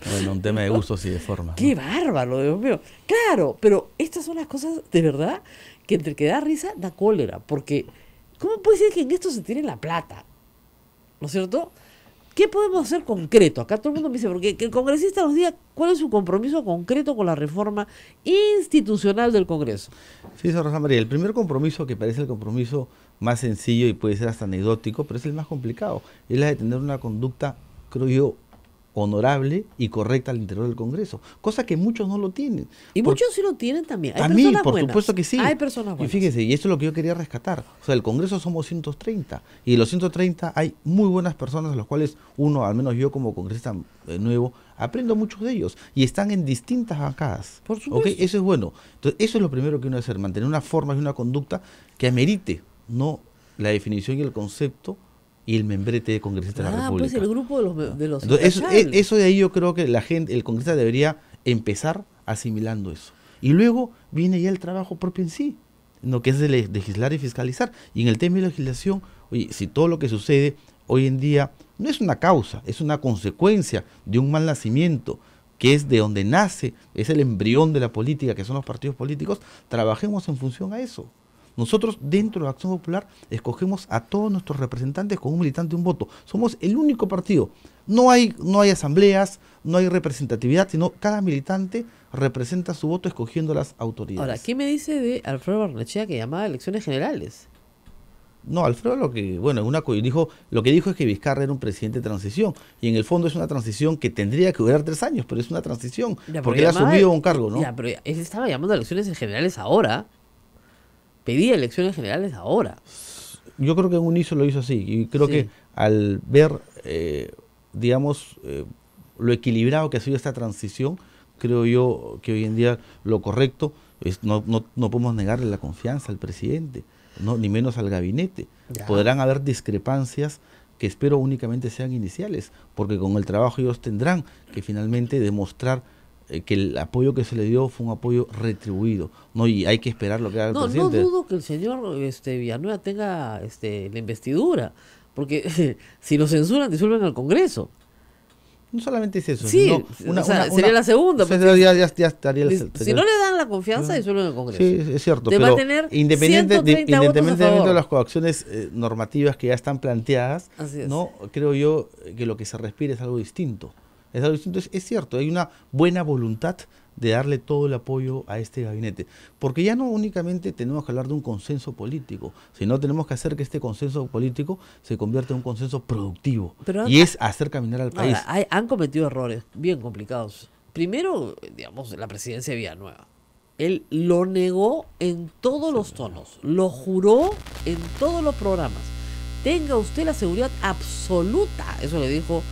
C: Bueno, un tema de gustos y de forma.
B: Qué bárbaro, Dios mío. Claro, pero estas son las cosas de verdad que entre que da risa da cólera, porque ¿Cómo puede ser que en esto se tiene la plata? ¿No es cierto? ¿Qué podemos hacer concreto? Acá todo el mundo me dice, porque el congresista nos diga cuál es su compromiso concreto con la reforma institucional del Congreso. Fíjese, Rosa María, el primer compromiso que parece el compromiso
C: más sencillo y puede ser hasta anecdótico, pero es el más complicado, es la de tener una conducta, creo yo, honorable y correcta al interior del Congreso, cosa que muchos no lo tienen. Y muchos
B: sí lo tienen también. Hay mí, por supuesto que sí. Hay personas buenas. Y
C: fíjese, y eso es lo que yo quería rescatar. O sea, el Congreso somos 130 y de los 130 hay muy buenas personas, a las cuales uno, al menos yo como congresista eh, nuevo, aprendo muchos de ellos y están en distintas bancadas. Por supuesto. Eso es bueno. Entonces, eso es lo primero que uno debe hacer, mantener una forma y una conducta que amerite, no la definición y el concepto y el membrete de congresistas de la ah, pues, República.
B: pues el grupo de los, ah. e, eso,
C: de ahí yo creo que la gente, el congresista debería empezar asimilando eso. Y luego viene ya el trabajo propio en sí, lo que es de legislar y fiscalizar. Y en el tema de legislación, oye, si todo lo que sucede hoy en día no es una causa, es una consecuencia de un mal nacimiento, que es de donde nace, es el embrión de la política, que son los partidos políticos, trabajemos en función a eso. Nosotros dentro de la Acción Popular escogemos a todos nuestros representantes con un militante un voto. Somos el único partido. No hay, no hay asambleas, no hay representatividad, sino cada militante representa su voto escogiendo las autoridades. Ahora,
B: ¿qué me dice de Alfredo Barnechea que llamaba a elecciones generales?
C: No, Alfredo lo que, bueno, una, dijo, lo que dijo es que Vizcarra era un presidente de transición. Y en el fondo es una transición que tendría que durar tres años, pero es una transición. porque él ha asumido un cargo, ¿no? Ya, pero
B: él estaba llamando a elecciones generales ahora pedía elecciones generales ahora.
C: Yo creo que en un inicio lo hizo así y creo que al ver, eh, digamos, eh, lo equilibrado que ha sido esta transición, creo yo que hoy en día lo correcto es no, no, podemos negarle la confianza al presidente, no, ni menos al gabinete. Podrán haber discrepancias que espero únicamente sean iniciales, porque con el trabajo ellos tendrán que finalmente demostrar eh, que el apoyo que se le dio fue un apoyo retribuido. No, y hay que esperar lo que haga el presidente. No dudo
B: que el señor este, Villanueva tenga este, la investidura, porque si lo censuran, disuelven al Congreso.
C: No solamente es eso. una, sería la segunda. si no le
B: dan la confianza, ah. disuelven el Congreso. Sí,
C: es cierto. pero independientemente de las coacciones eh, normativas que ya están planteadas, no creo yo que lo que se respire es algo distinto. Es Es, cierto, hay una buena voluntad de darle todo el apoyo a este gabinete. Porque ya no únicamente tenemos que hablar de un consenso político, sino tenemos que hacer que este consenso político se convierta en un consenso productivo. y es hacer caminar al país.
B: han cometido errores bien complicados. Primero, digamos, la presidencia de Villanueva. Él lo negó en todos los tonos, lo juró en todos los programas. Tenga usted la seguridad absoluta, eso le dijo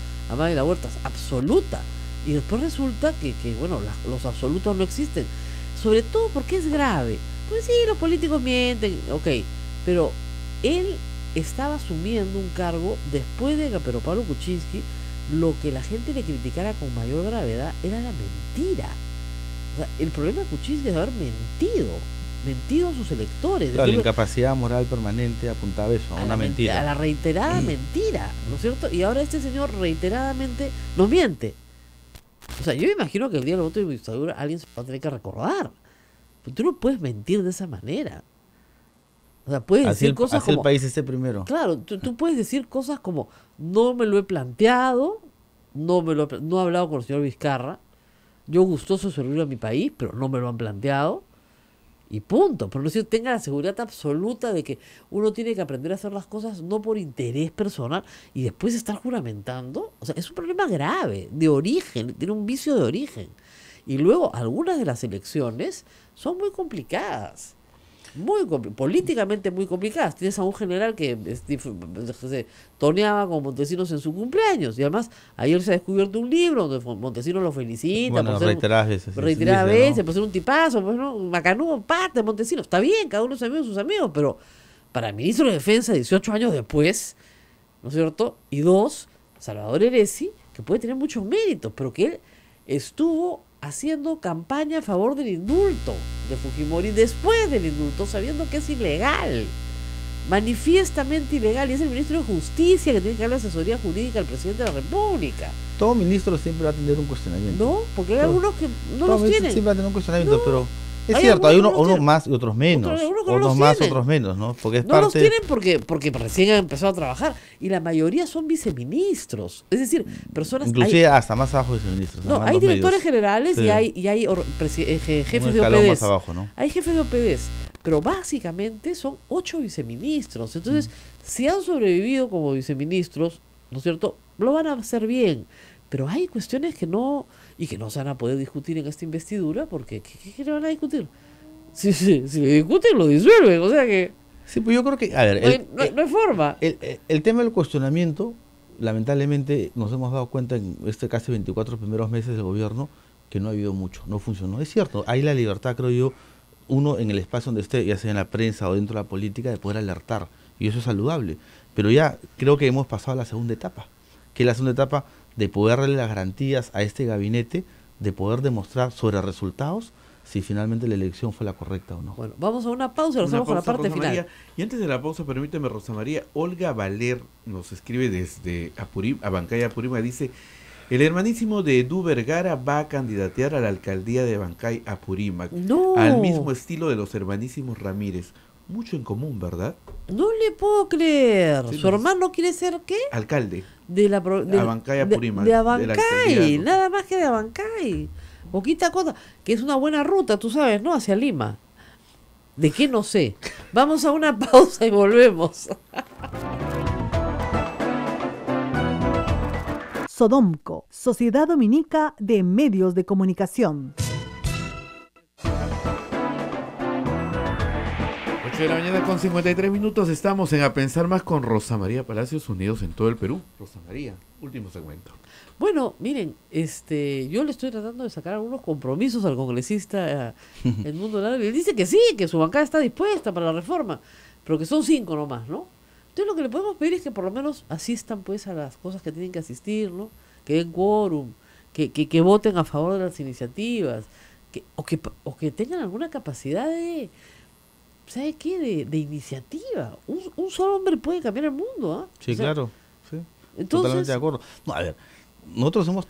B: de la Huertas, absoluta. Y después resulta que, bueno, los absolutos no existen. Sobre todo porque es grave. Pues sí, los políticos mienten, ok. Pero él estaba asumiendo un cargo después de pero Pablo Kuczynski lo que la gente le criticara con mayor gravedad era la mentira. O sea, el problema de Kuczynski es haber mentido mentido a sus electores. Claro, la
C: incapacidad moral permanente apuntaba eso, a, una mentira. A la
B: reiterada mm. mentira, ¿no es cierto? Y ahora este señor reiteradamente nos miente. O sea, yo me imagino que el día del voto de dictadura alguien se va a tener que recordar. Pero pues tú no puedes mentir de esa manera. O sea, puedes decir cosas como... el país esté primero. Claro, tú, puedes decir cosas como, no me lo he planteado, no, me lo he, hablado con el señor Vizcarra, yo gustoso servirlo servir a mi país, pero no me lo han planteado y punto. Pero no si tenga la seguridad absoluta de que uno tiene que aprender a hacer las cosas no por interés personal y después estar juramentando. O sea, es un problema grave, de origen, tiene un vicio de origen. Y luego, algunas de las elecciones son muy complicadas muy políticamente muy complicadas. Tienes a un general que se toneaba con Montesinos en su cumpleaños. Y además, ayer se ha descubierto un libro donde Montesinos lo felicita. Bueno, a reiteradas veces. un tipazo, pues, ¿no? macanudo, parte Montesinos. Está bien, cada uno es amigo de sus amigos, pero para el ministro de Defensa 18 años después, ¿no es cierto? Y dos, Salvador Eresi, que puede tener muchos méritos, pero que él estuvo haciendo campaña a favor del indulto de Fujimori después del indulto, sabiendo que es ilegal, manifiestamente ilegal, y es el ministro de Justicia que tiene que dar la asesoría jurídica al presidente de la República.
C: Todo ministro siempre va a tener un cuestionamiento. No, porque hay algunos
B: que no los tienen. Siempre
C: va a tener un cuestionamiento, pero es cierto, hay uno, unos, más y otros menos. Otros, más, y otros menos, ¿no? Porque no los tienen
B: porque, porque recién han empezado a trabajar. Y la mayoría son viceministros. Es decir, personas. Inclusive
C: hasta más abajo de viceministros. No, hay directores generales y hay,
B: hay jefes de OPDs. Hay jefes de OPDs. Pero básicamente son ocho viceministros. Entonces, mm. si han sobrevivido como viceministros, ¿no es cierto? Lo van a hacer bien. Pero hay cuestiones que no y que no se van a poder discutir en esta investidura porque ¿qué, qué, van a discutir? Si, si, discuten, lo disuelven, o sea que... Sí, pues yo creo que, a ver,
C: no, forma. El, tema del cuestionamiento, lamentablemente nos hemos dado cuenta en este casi 24 primeros meses del gobierno que no ha habido mucho, no funcionó. Es cierto, hay la libertad, creo yo, uno en el espacio donde esté, ya sea en la prensa o dentro de la política, de poder alertar, y eso es saludable. Pero ya creo que hemos pasado a la segunda etapa, que la segunda etapa de poder darle las garantías a este gabinete de poder demostrar sobre resultados si finalmente la elección fue la correcta o
A: no. Bueno,
B: vamos a una pausa, y nos vamos con la parte final.
A: Y antes de la pausa, permíteme, Rosa María, Olga Valer nos escribe desde Abancay, Abancaya Apurima, dice, el hermanísimo de Edu Vergara va a candidatear a la alcaldía de Abancay Apurímac, al mismo estilo de los hermanísimos Ramírez. Mucho en común, ¿verdad?
B: No le puedo creer. ¿Su hermano quiere ser qué? Alcalde de la de, Abancay
A: a de, de, Abancay,
B: nada más que de Abancay. Poquita cosa, que es una buena ruta, tú sabes, ¿no? Hacia Lima. ¿De qué no sé? Vamos a una pausa y volvemos. Sodomco, Sociedad Dominica de Medios de Comunicación.
A: la mañana con 53 minutos estamos en A Pensar Más con Rosa María Palacios, Unidos en todo el Perú. Rosa María, último segmento.
B: Bueno, miren, este, yo le estoy tratando de sacar algunos compromisos al congresista El Mundo del él dice que sí, que su bancada está dispuesta para la reforma, pero que son cinco nomás, ¿no? Entonces lo que le podemos pedir es que por lo menos asistan pues a las cosas que tienen que asistir, ¿no? Que den quórum, que, que, que voten a favor de las iniciativas, que, o, que, o que tengan alguna capacidad de ¿sabe qué? De, iniciativa. Un, solo hombre puede cambiar el mundo, ¿ah? Sí, claro. Totalmente de
C: acuerdo. a ver, nosotros somos,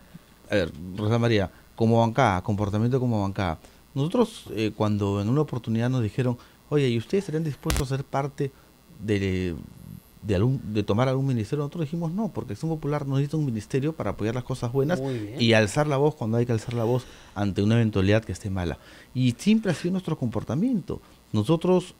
C: a ver, Rosa María, como bancada, comportamiento como bancada. Nosotros, eh, cuando en una oportunidad nos dijeron, oye, ¿y ustedes serían dispuestos a ser parte de, de, algún, de tomar algún ministerio? Nosotros dijimos no, porque un Popular nos necesita un ministerio para apoyar las cosas buenas y alzar la voz cuando hay que alzar la voz ante una eventualidad que esté mala. Y siempre ha sido nuestro comportamiento. Nosotros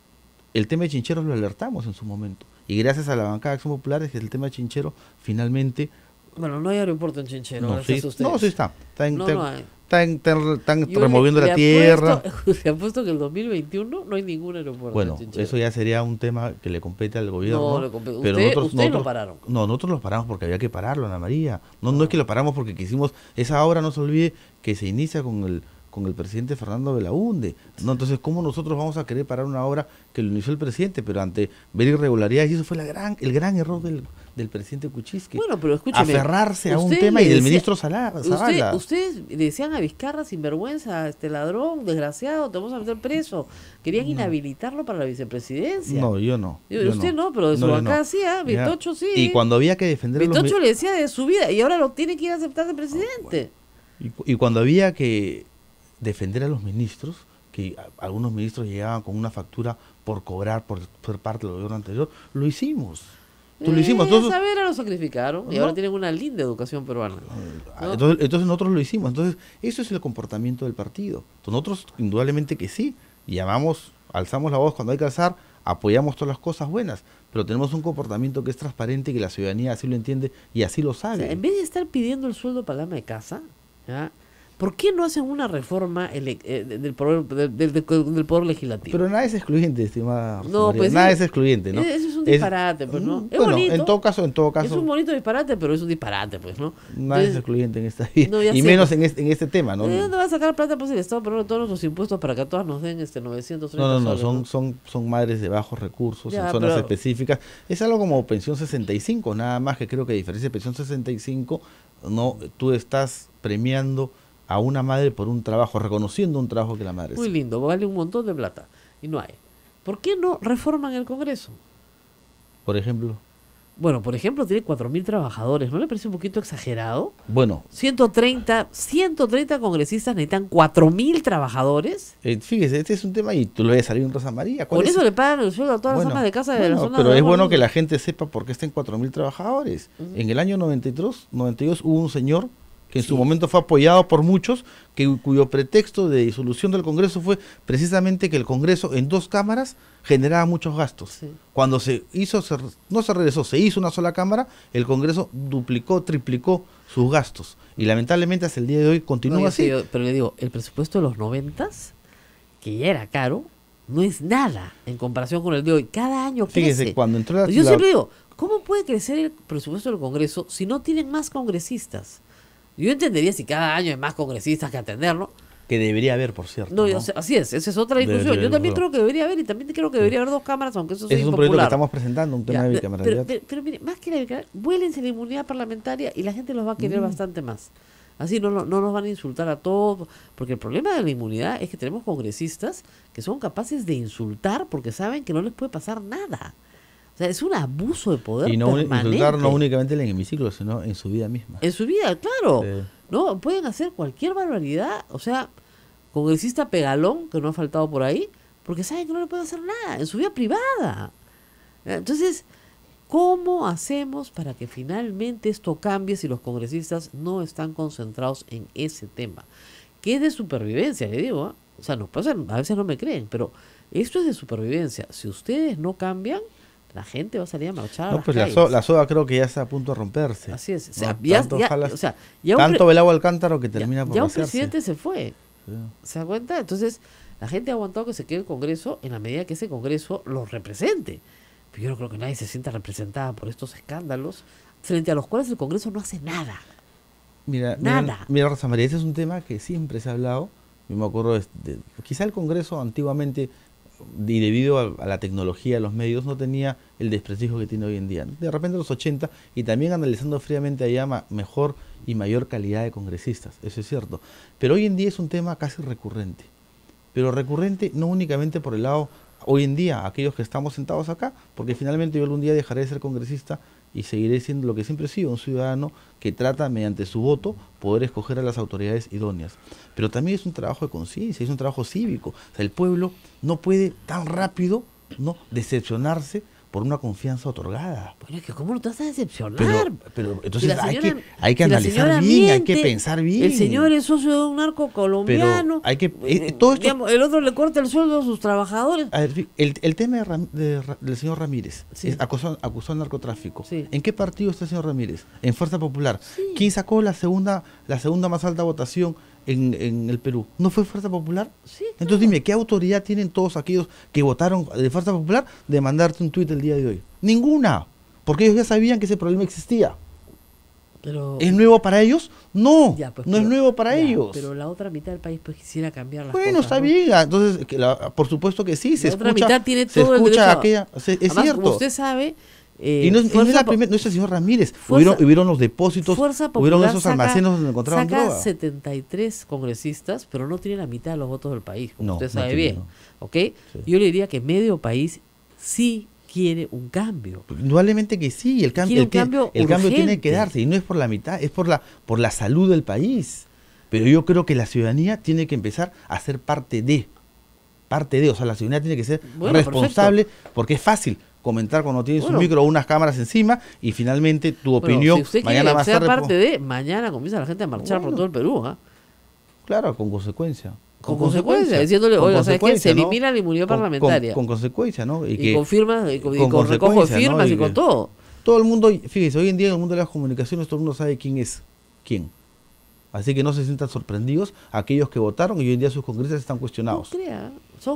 C: el tema de Chinchero lo alertamos en su momento. Y gracias a la bancada de Acción Popular es que el tema de Chinchero finalmente...
B: Bueno, no hay aeropuerto en Chinchero. No, usted. no,
C: sí está. Están, removiendo la tierra.
B: se ha puesto que en el 2021 no hay ningún aeropuerto. Bueno, eso
C: ya sería un tema que le compete al gobierno. No, compete. Pero usted, nosotros, lo pararon. No, nosotros lo paramos porque había que pararlo, Ana María. no, no es que lo paramos porque quisimos. Esa obra, no se olvide, que se inicia con el con el presidente Fernando Belaunde. ¿no? Entonces, ¿cómo nosotros vamos a querer parar una obra que lo inició el presidente, pero ante ver irregularidades? Y eso fue la gran, el gran error del, presidente Kuczynski. Bueno, pero escúcheme. Aferrarse a un tema y del ministro Zavala.
B: ustedes decían a Vizcarra, sinvergüenza, este ladrón, desgraciado, te vamos a meter preso. Querían inhabilitarlo para la vicepresidencia. No,
C: yo no. usted no. pero de su no, Vitocho sí. Y cuando había que defender Vitocho le
B: decía de su vida y ahora lo tiene que ir a aceptar de presidente. Ah,
C: y cuando había que defender a los ministros, que algunos ministros llegaban con una factura por cobrar por, ser parte del gobierno anterior, lo hicimos.
B: Tú lo hicimos. Eh, esa lo sacrificaron y ahora tienen
C: una linda educación peruana. Eh, entonces, nosotros lo hicimos. Entonces eso es el comportamiento del partido. Nosotros indudablemente que sí, llamamos, alzamos la voz cuando hay que alzar, apoyamos todas las cosas buenas, pero tenemos un comportamiento que es transparente, que la ciudadanía así lo entiende y así lo sabe.
B: en vez de estar pidiendo el sueldo para la de casa, ¿ya? ¿Por qué no hacen una reforma eh, del, poder, del, poder legislativo?
C: Pero nada es excluyente, estimada. No, pues nada es, excluyente, ¿no? Eso es un disparate,
B: pues, ¿no? Es bueno, en todo
C: caso, en todo caso. Es un
B: bonito disparate, pero es un disparate, pues, ¿no? Nada es
C: excluyente en esta vida. y menos pues, este, en este, tema, ¿no? ¿De eh, dónde
B: va a sacar plata? Pues el Estado pero todos los impuestos para que a todas nos den este 930 No, no, no, son, ¿no?
C: son, son madres de bajos recursos, en zonas específicas. Es algo como pensión 65, nada más que creo que a diferencia de pensión 65, no, tú estás premiando a una madre por un trabajo, reconociendo un trabajo que la madre Muy lindo,
B: vale un montón de plata y no hay. ¿Por qué no reforman el Congreso? Por ejemplo. Bueno, por ejemplo, tiene 4.000 trabajadores. ¿No le parece un poquito exagerado? Bueno. 130, 130 congresistas necesitan 4.000 trabajadores. Eh, fíjese, este es un tema y tú lo ves salir en Rosa María. Por eso le pagan el sueldo a todas las de casa de la Pero es bueno que la
C: gente sepa por qué estén 4.000 trabajadores. En el año 93, 92 hubo un señor en su momento fue apoyado por muchos, que, cuyo pretexto de disolución del Congreso fue precisamente que el Congreso en dos cámaras generaba muchos gastos. Cuando se hizo, no se regresó, se hizo una sola cámara, el Congreso duplicó, triplicó sus gastos.
B: Y lamentablemente hasta el día de hoy continúa así. pero le digo, el presupuesto de los noventas, que ya era caro, no es nada en comparación con el de hoy. Cada año crece. cuando entró Yo siempre digo, ¿cómo puede crecer el presupuesto del Congreso si no tienen más congresistas? Yo entendería si cada año hay más congresistas que atenderlo.
C: Que debería haber, por cierto.
B: No, así es, esa es otra discusión. yo también creo que debería haber y también creo que debería haber dos cámaras, aunque eso, sea es un proyecto que estamos presentando, un tema de bicameralidad. Pero, mire, más que la bicameral, vuélense la inmunidad parlamentaria y la gente los va a querer mm. bastante más. Así no, no, no, nos van a insultar a todos, porque el problema de la inmunidad es que tenemos congresistas que son capaces de insultar porque saben que no les puede pasar nada. O sea, es un abuso de poder. Y no permanente. no
C: únicamente en el hemiciclo, sino en su vida misma.
B: En su vida, claro. No, pueden hacer cualquier barbaridad. O sea, congresista pegalón, que no ha faltado por ahí, porque saben que no le pueden hacer nada, en su vida privada. Entonces, ¿cómo hacemos para que finalmente esto cambie si los congresistas no están concentrados en ese tema? Que es de supervivencia, le digo. ¿eh? O sea, nos a veces no me creen, pero esto es de supervivencia. Si ustedes no cambian, la gente va a salir a marchar. No, pues la,
C: soda creo que ya está a punto de romperse. Así es. tanto, o sea, al cántaro que termina ya, por Ya un presidente
B: se fue. ¿Se da cuenta? Entonces, la gente ha aguantado que se quede el Congreso en la medida que ese Congreso lo represente. Pero yo no creo que nadie se sienta representada por estos escándalos frente a los cuales el Congreso no hace nada.
C: Mira, nada. Mira, Rosa María, ese es un tema que siempre se ha hablado. me acuerdo, de, de, quizá el Congreso antiguamente y debido a, la tecnología, a los medios, no tenía el desprestigio que tiene hoy en día. De repente los 80, y también analizando fríamente allá, mejor y mayor calidad de congresistas, eso es cierto. Pero hoy en día es un tema casi recurrente. Pero recurrente no únicamente por el lado, hoy en día, aquellos que estamos sentados acá, porque finalmente yo algún día dejaré de ser congresista y seguiré siendo lo que siempre he sido, un ciudadano que trata mediante su voto poder escoger a las autoridades idóneas. Pero también es un trabajo de conciencia, es un trabajo cívico. sea, el pueblo no puede tan rápido ¿no? decepcionarse por una confianza otorgada.
B: cómo no te vas a decepcionar. Pero, entonces hay que, analizar bien, hay que pensar bien. El señor es socio de un arco colombiano. hay
C: que, eh, eh, todo esto, el
B: otro le corta el sueldo a sus trabajadores.
C: el, tema del señor Ramírez, acusó, al narcotráfico. ¿En qué partido está el señor Ramírez? En Fuerza Popular. ¿Quién sacó la segunda, la segunda más alta votación? en, el Perú. ¿No fue fuerza popular? Sí. Entonces dime, ¿qué autoridad tienen todos aquellos que votaron de fuerza popular de mandarte un tuit el día de hoy? Ninguna. Porque ellos ya sabían que ese problema existía. Pero, ¿Es nuevo para ellos? No, pues, no es nuevo para ellos. Pero
B: la otra mitad del país pues, quisiera cambiar las bueno, cosas. Bueno,
C: está bien. Entonces, por supuesto que sí, la otra mitad tiene todo es cierto. usted
B: sabe, eh, y no, es
C: el señor Ramírez. hubieron, los depósitos, hubieron esos almacenos donde encontraban saca
B: 73 congresistas, pero no tiene la mitad de los votos del país, como usted sabe bien. Yo le diría que medio país sí quiere un cambio.
C: Pues, indudablemente que sí, el, cambio, el, cambio, el cambio tiene que darse, y no es por la mitad, es por la, por la salud del país. Pero yo creo que la ciudadanía tiene que empezar a ser parte de, parte de, o sea, la ciudadanía tiene que ser responsable, porque es fácil comentar cuando tiene su micro o unas cámaras encima y finalmente tu opinión. mañana si usted ser parte
B: de, mañana comienza la gente a marchar por todo el Perú. ¿ah? Claro, con consecuencia. Con, consecuencia, diciéndole, oiga, ¿sabes qué? Se elimina la inmunidad parlamentaria. Con,
C: consecuencia, ¿no? Y, con firmas, y con, recojo de firmas y, con todo. Todo el mundo, fíjese, hoy en día en el mundo de las comunicaciones todo el mundo sabe quién es quién. Así que no se sientan sorprendidos aquellos que votaron y hoy en día sus congresos están cuestionados.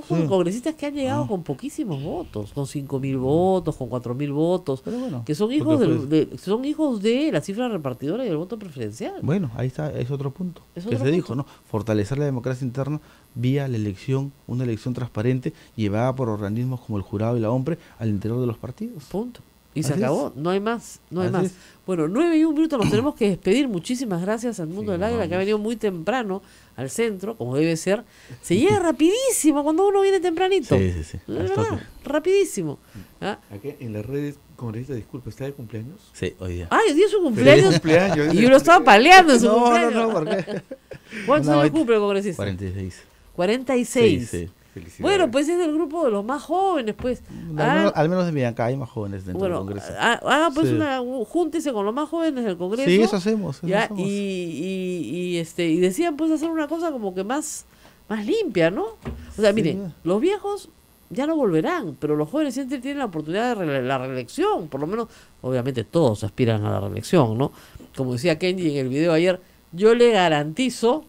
B: Son mm. congresistas que han llegado ah. con poquísimos votos, con 5.000 votos, con 4.000 votos, que son hijos, de, son hijos de la cifra repartidora y del voto preferencial. Bueno,
C: ahí está, es otro punto. que se dijo, ¿no? Fortalecer la democracia interna vía la elección, una elección transparente llevada por organismos como el jurado y la hombre al interior de los partidos. Punto.
B: Y se acabó, no hay más, no hay más. Bueno, nueve y un minuto nos tenemos que despedir. Muchísimas gracias al Mundo del Águila que ha venido muy temprano al centro, como debe ser, se llega rapidísimo cuando uno viene tempranito. Sí, sí, sí. La verdad, rapidísimo. aquí ¿ah? en
A: las redes, Congresista, disculpe, ¿está de cumpleaños? Sí, hoy día. Ay, hoy día es su cumpleaños. y uno estaba paleando en su cumpleaños. No, no, no, porque... ¿Cuántos años cumple el congresista? 46. 46. Sí, sí.
B: Bueno, pues es el grupo de los más jóvenes, pues. al, menos, ah. de
C: hay más jóvenes dentro del Congreso. Ah, ah pues
B: júntese con los más jóvenes del Congreso. Sí, eso hacemos. Y, y, este, y decían pues hacer una cosa como que más, más limpia, ¿no? O sea, mire los viejos ya no volverán, pero los jóvenes siempre tienen la oportunidad de la reelección, por lo menos, obviamente todos aspiran a la reelección, ¿no? Como decía Kenji en el video ayer, yo le garantizo,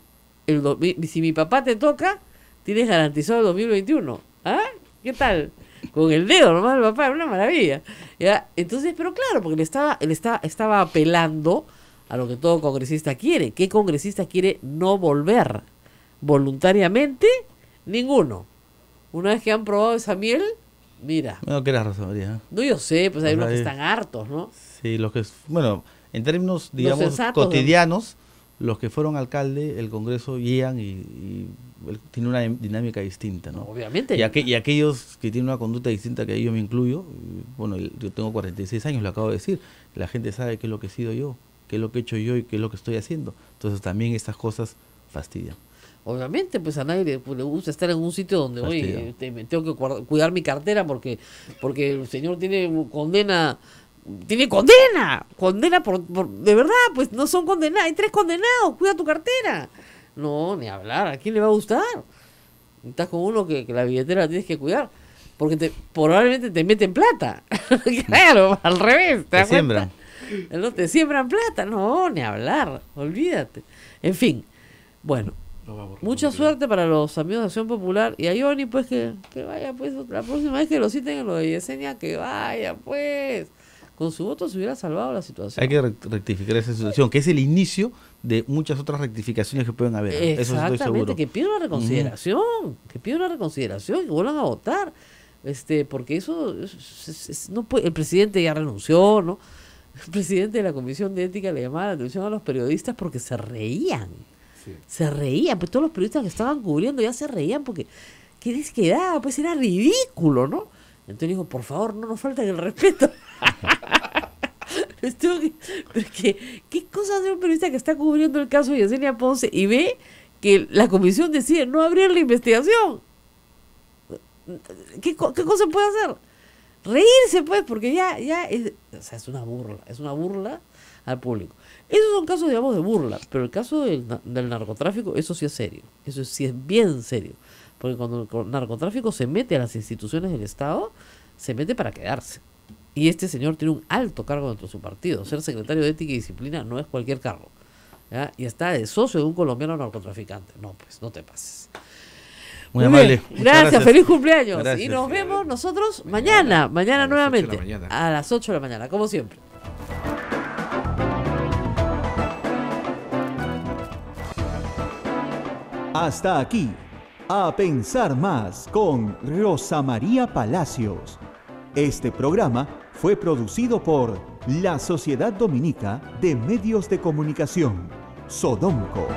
B: el si mi papá te toca, tienes garantizado el 2021. ¿Ah? ¿Qué tal? Con el dedo nomás el papá, una maravilla. ¿Ya? Entonces, pero claro, porque le estaba, él está, estaba apelando a lo que todo congresista quiere. ¿Qué congresista quiere no volver? ¿Voluntariamente? Ninguno. Una vez que han probado esa miel, mira.
C: Bueno, que era razón, María. No, yo sé, pues hay unos que están
B: hartos, ¿no?
C: Sí, los que, bueno, en términos, digamos, cotidianos, los que fueron alcalde, el Congreso guían y tiene una dinámica distinta, ¿no? Obviamente. Y, aquellos que tienen una conducta distinta, que yo me incluyo, bueno, yo tengo 46 años, lo acabo de decir, la gente sabe qué es lo que he sido yo, qué es lo que he hecho yo y qué es lo que estoy haciendo. Entonces también estas cosas fastidian.
B: Obviamente, pues a nadie le, pues, gusta estar en un sitio donde, hoy oye, este, me tengo que cuidar mi cartera porque, porque el señor tiene condena tiene condena, condena por, por, de verdad, pues no son condenados, hay tres condenados, cuida tu cartera. No, ni hablar, ¿a quién le va a gustar? Estás con uno que, la billetera la tienes que cuidar. Porque te, probablemente te meten plata. claro, al revés. Te, siembran. No, te siembran plata. No, ni hablar. Olvídate. En fin. Bueno. mucha suerte para los amigos de Acción Popular. Y a Johnny pues, que, que vaya, pues, la próxima vez que lo citen en lo de Yesenia, que vaya, pues con su voto se hubiera salvado la situación. Hay
C: que rectificar esa situación, que es el inicio de muchas otras rectificaciones que pueden haber. Exactamente, Eso que pido una reconsideración,
B: que pido una reconsideración, que vuelvan a votar. Este, porque eso no el presidente ya renunció, ¿no? El presidente de la Comisión de Ética le llamaba la atención a los periodistas porque se reían. Se reían, pues todos los periodistas que estaban cubriendo ya se reían porque ¿qué les Pues era ridículo, ¿no? Entonces dijo, por favor, no nos faltan el respeto. pero es ¿qué cosa hace un periodista que está cubriendo el caso de Yesenia Ponce y ve que la comisión decide no abrir la investigación? ¿Qué, qué cosa puede hacer? Reírse, pues, porque ya, ya es, una burla, es una burla al público. Esos son casos, digamos, de burla, pero el caso del narcotráfico, eso sí es serio, eso sí es bien serio, porque cuando el narcotráfico se mete a las instituciones del Estado, se mete para quedarse. Y este señor tiene un alto cargo dentro de su partido. Ser secretario de Ética y Disciplina no es cualquier cargo. Y está de socio de un colombiano narcotraficante. No, pues, no te pases. Muy, amable. Gracias, feliz cumpleaños. y nos eh, vemos nosotros mañana, mañana, nuevamente, a las 8 de la mañana, como siempre.
A: Hasta aquí, a pensar más con Rosa María Palacios. Este programa fue producido por la Sociedad Dominica de Medios de Comunicación, Sodomco.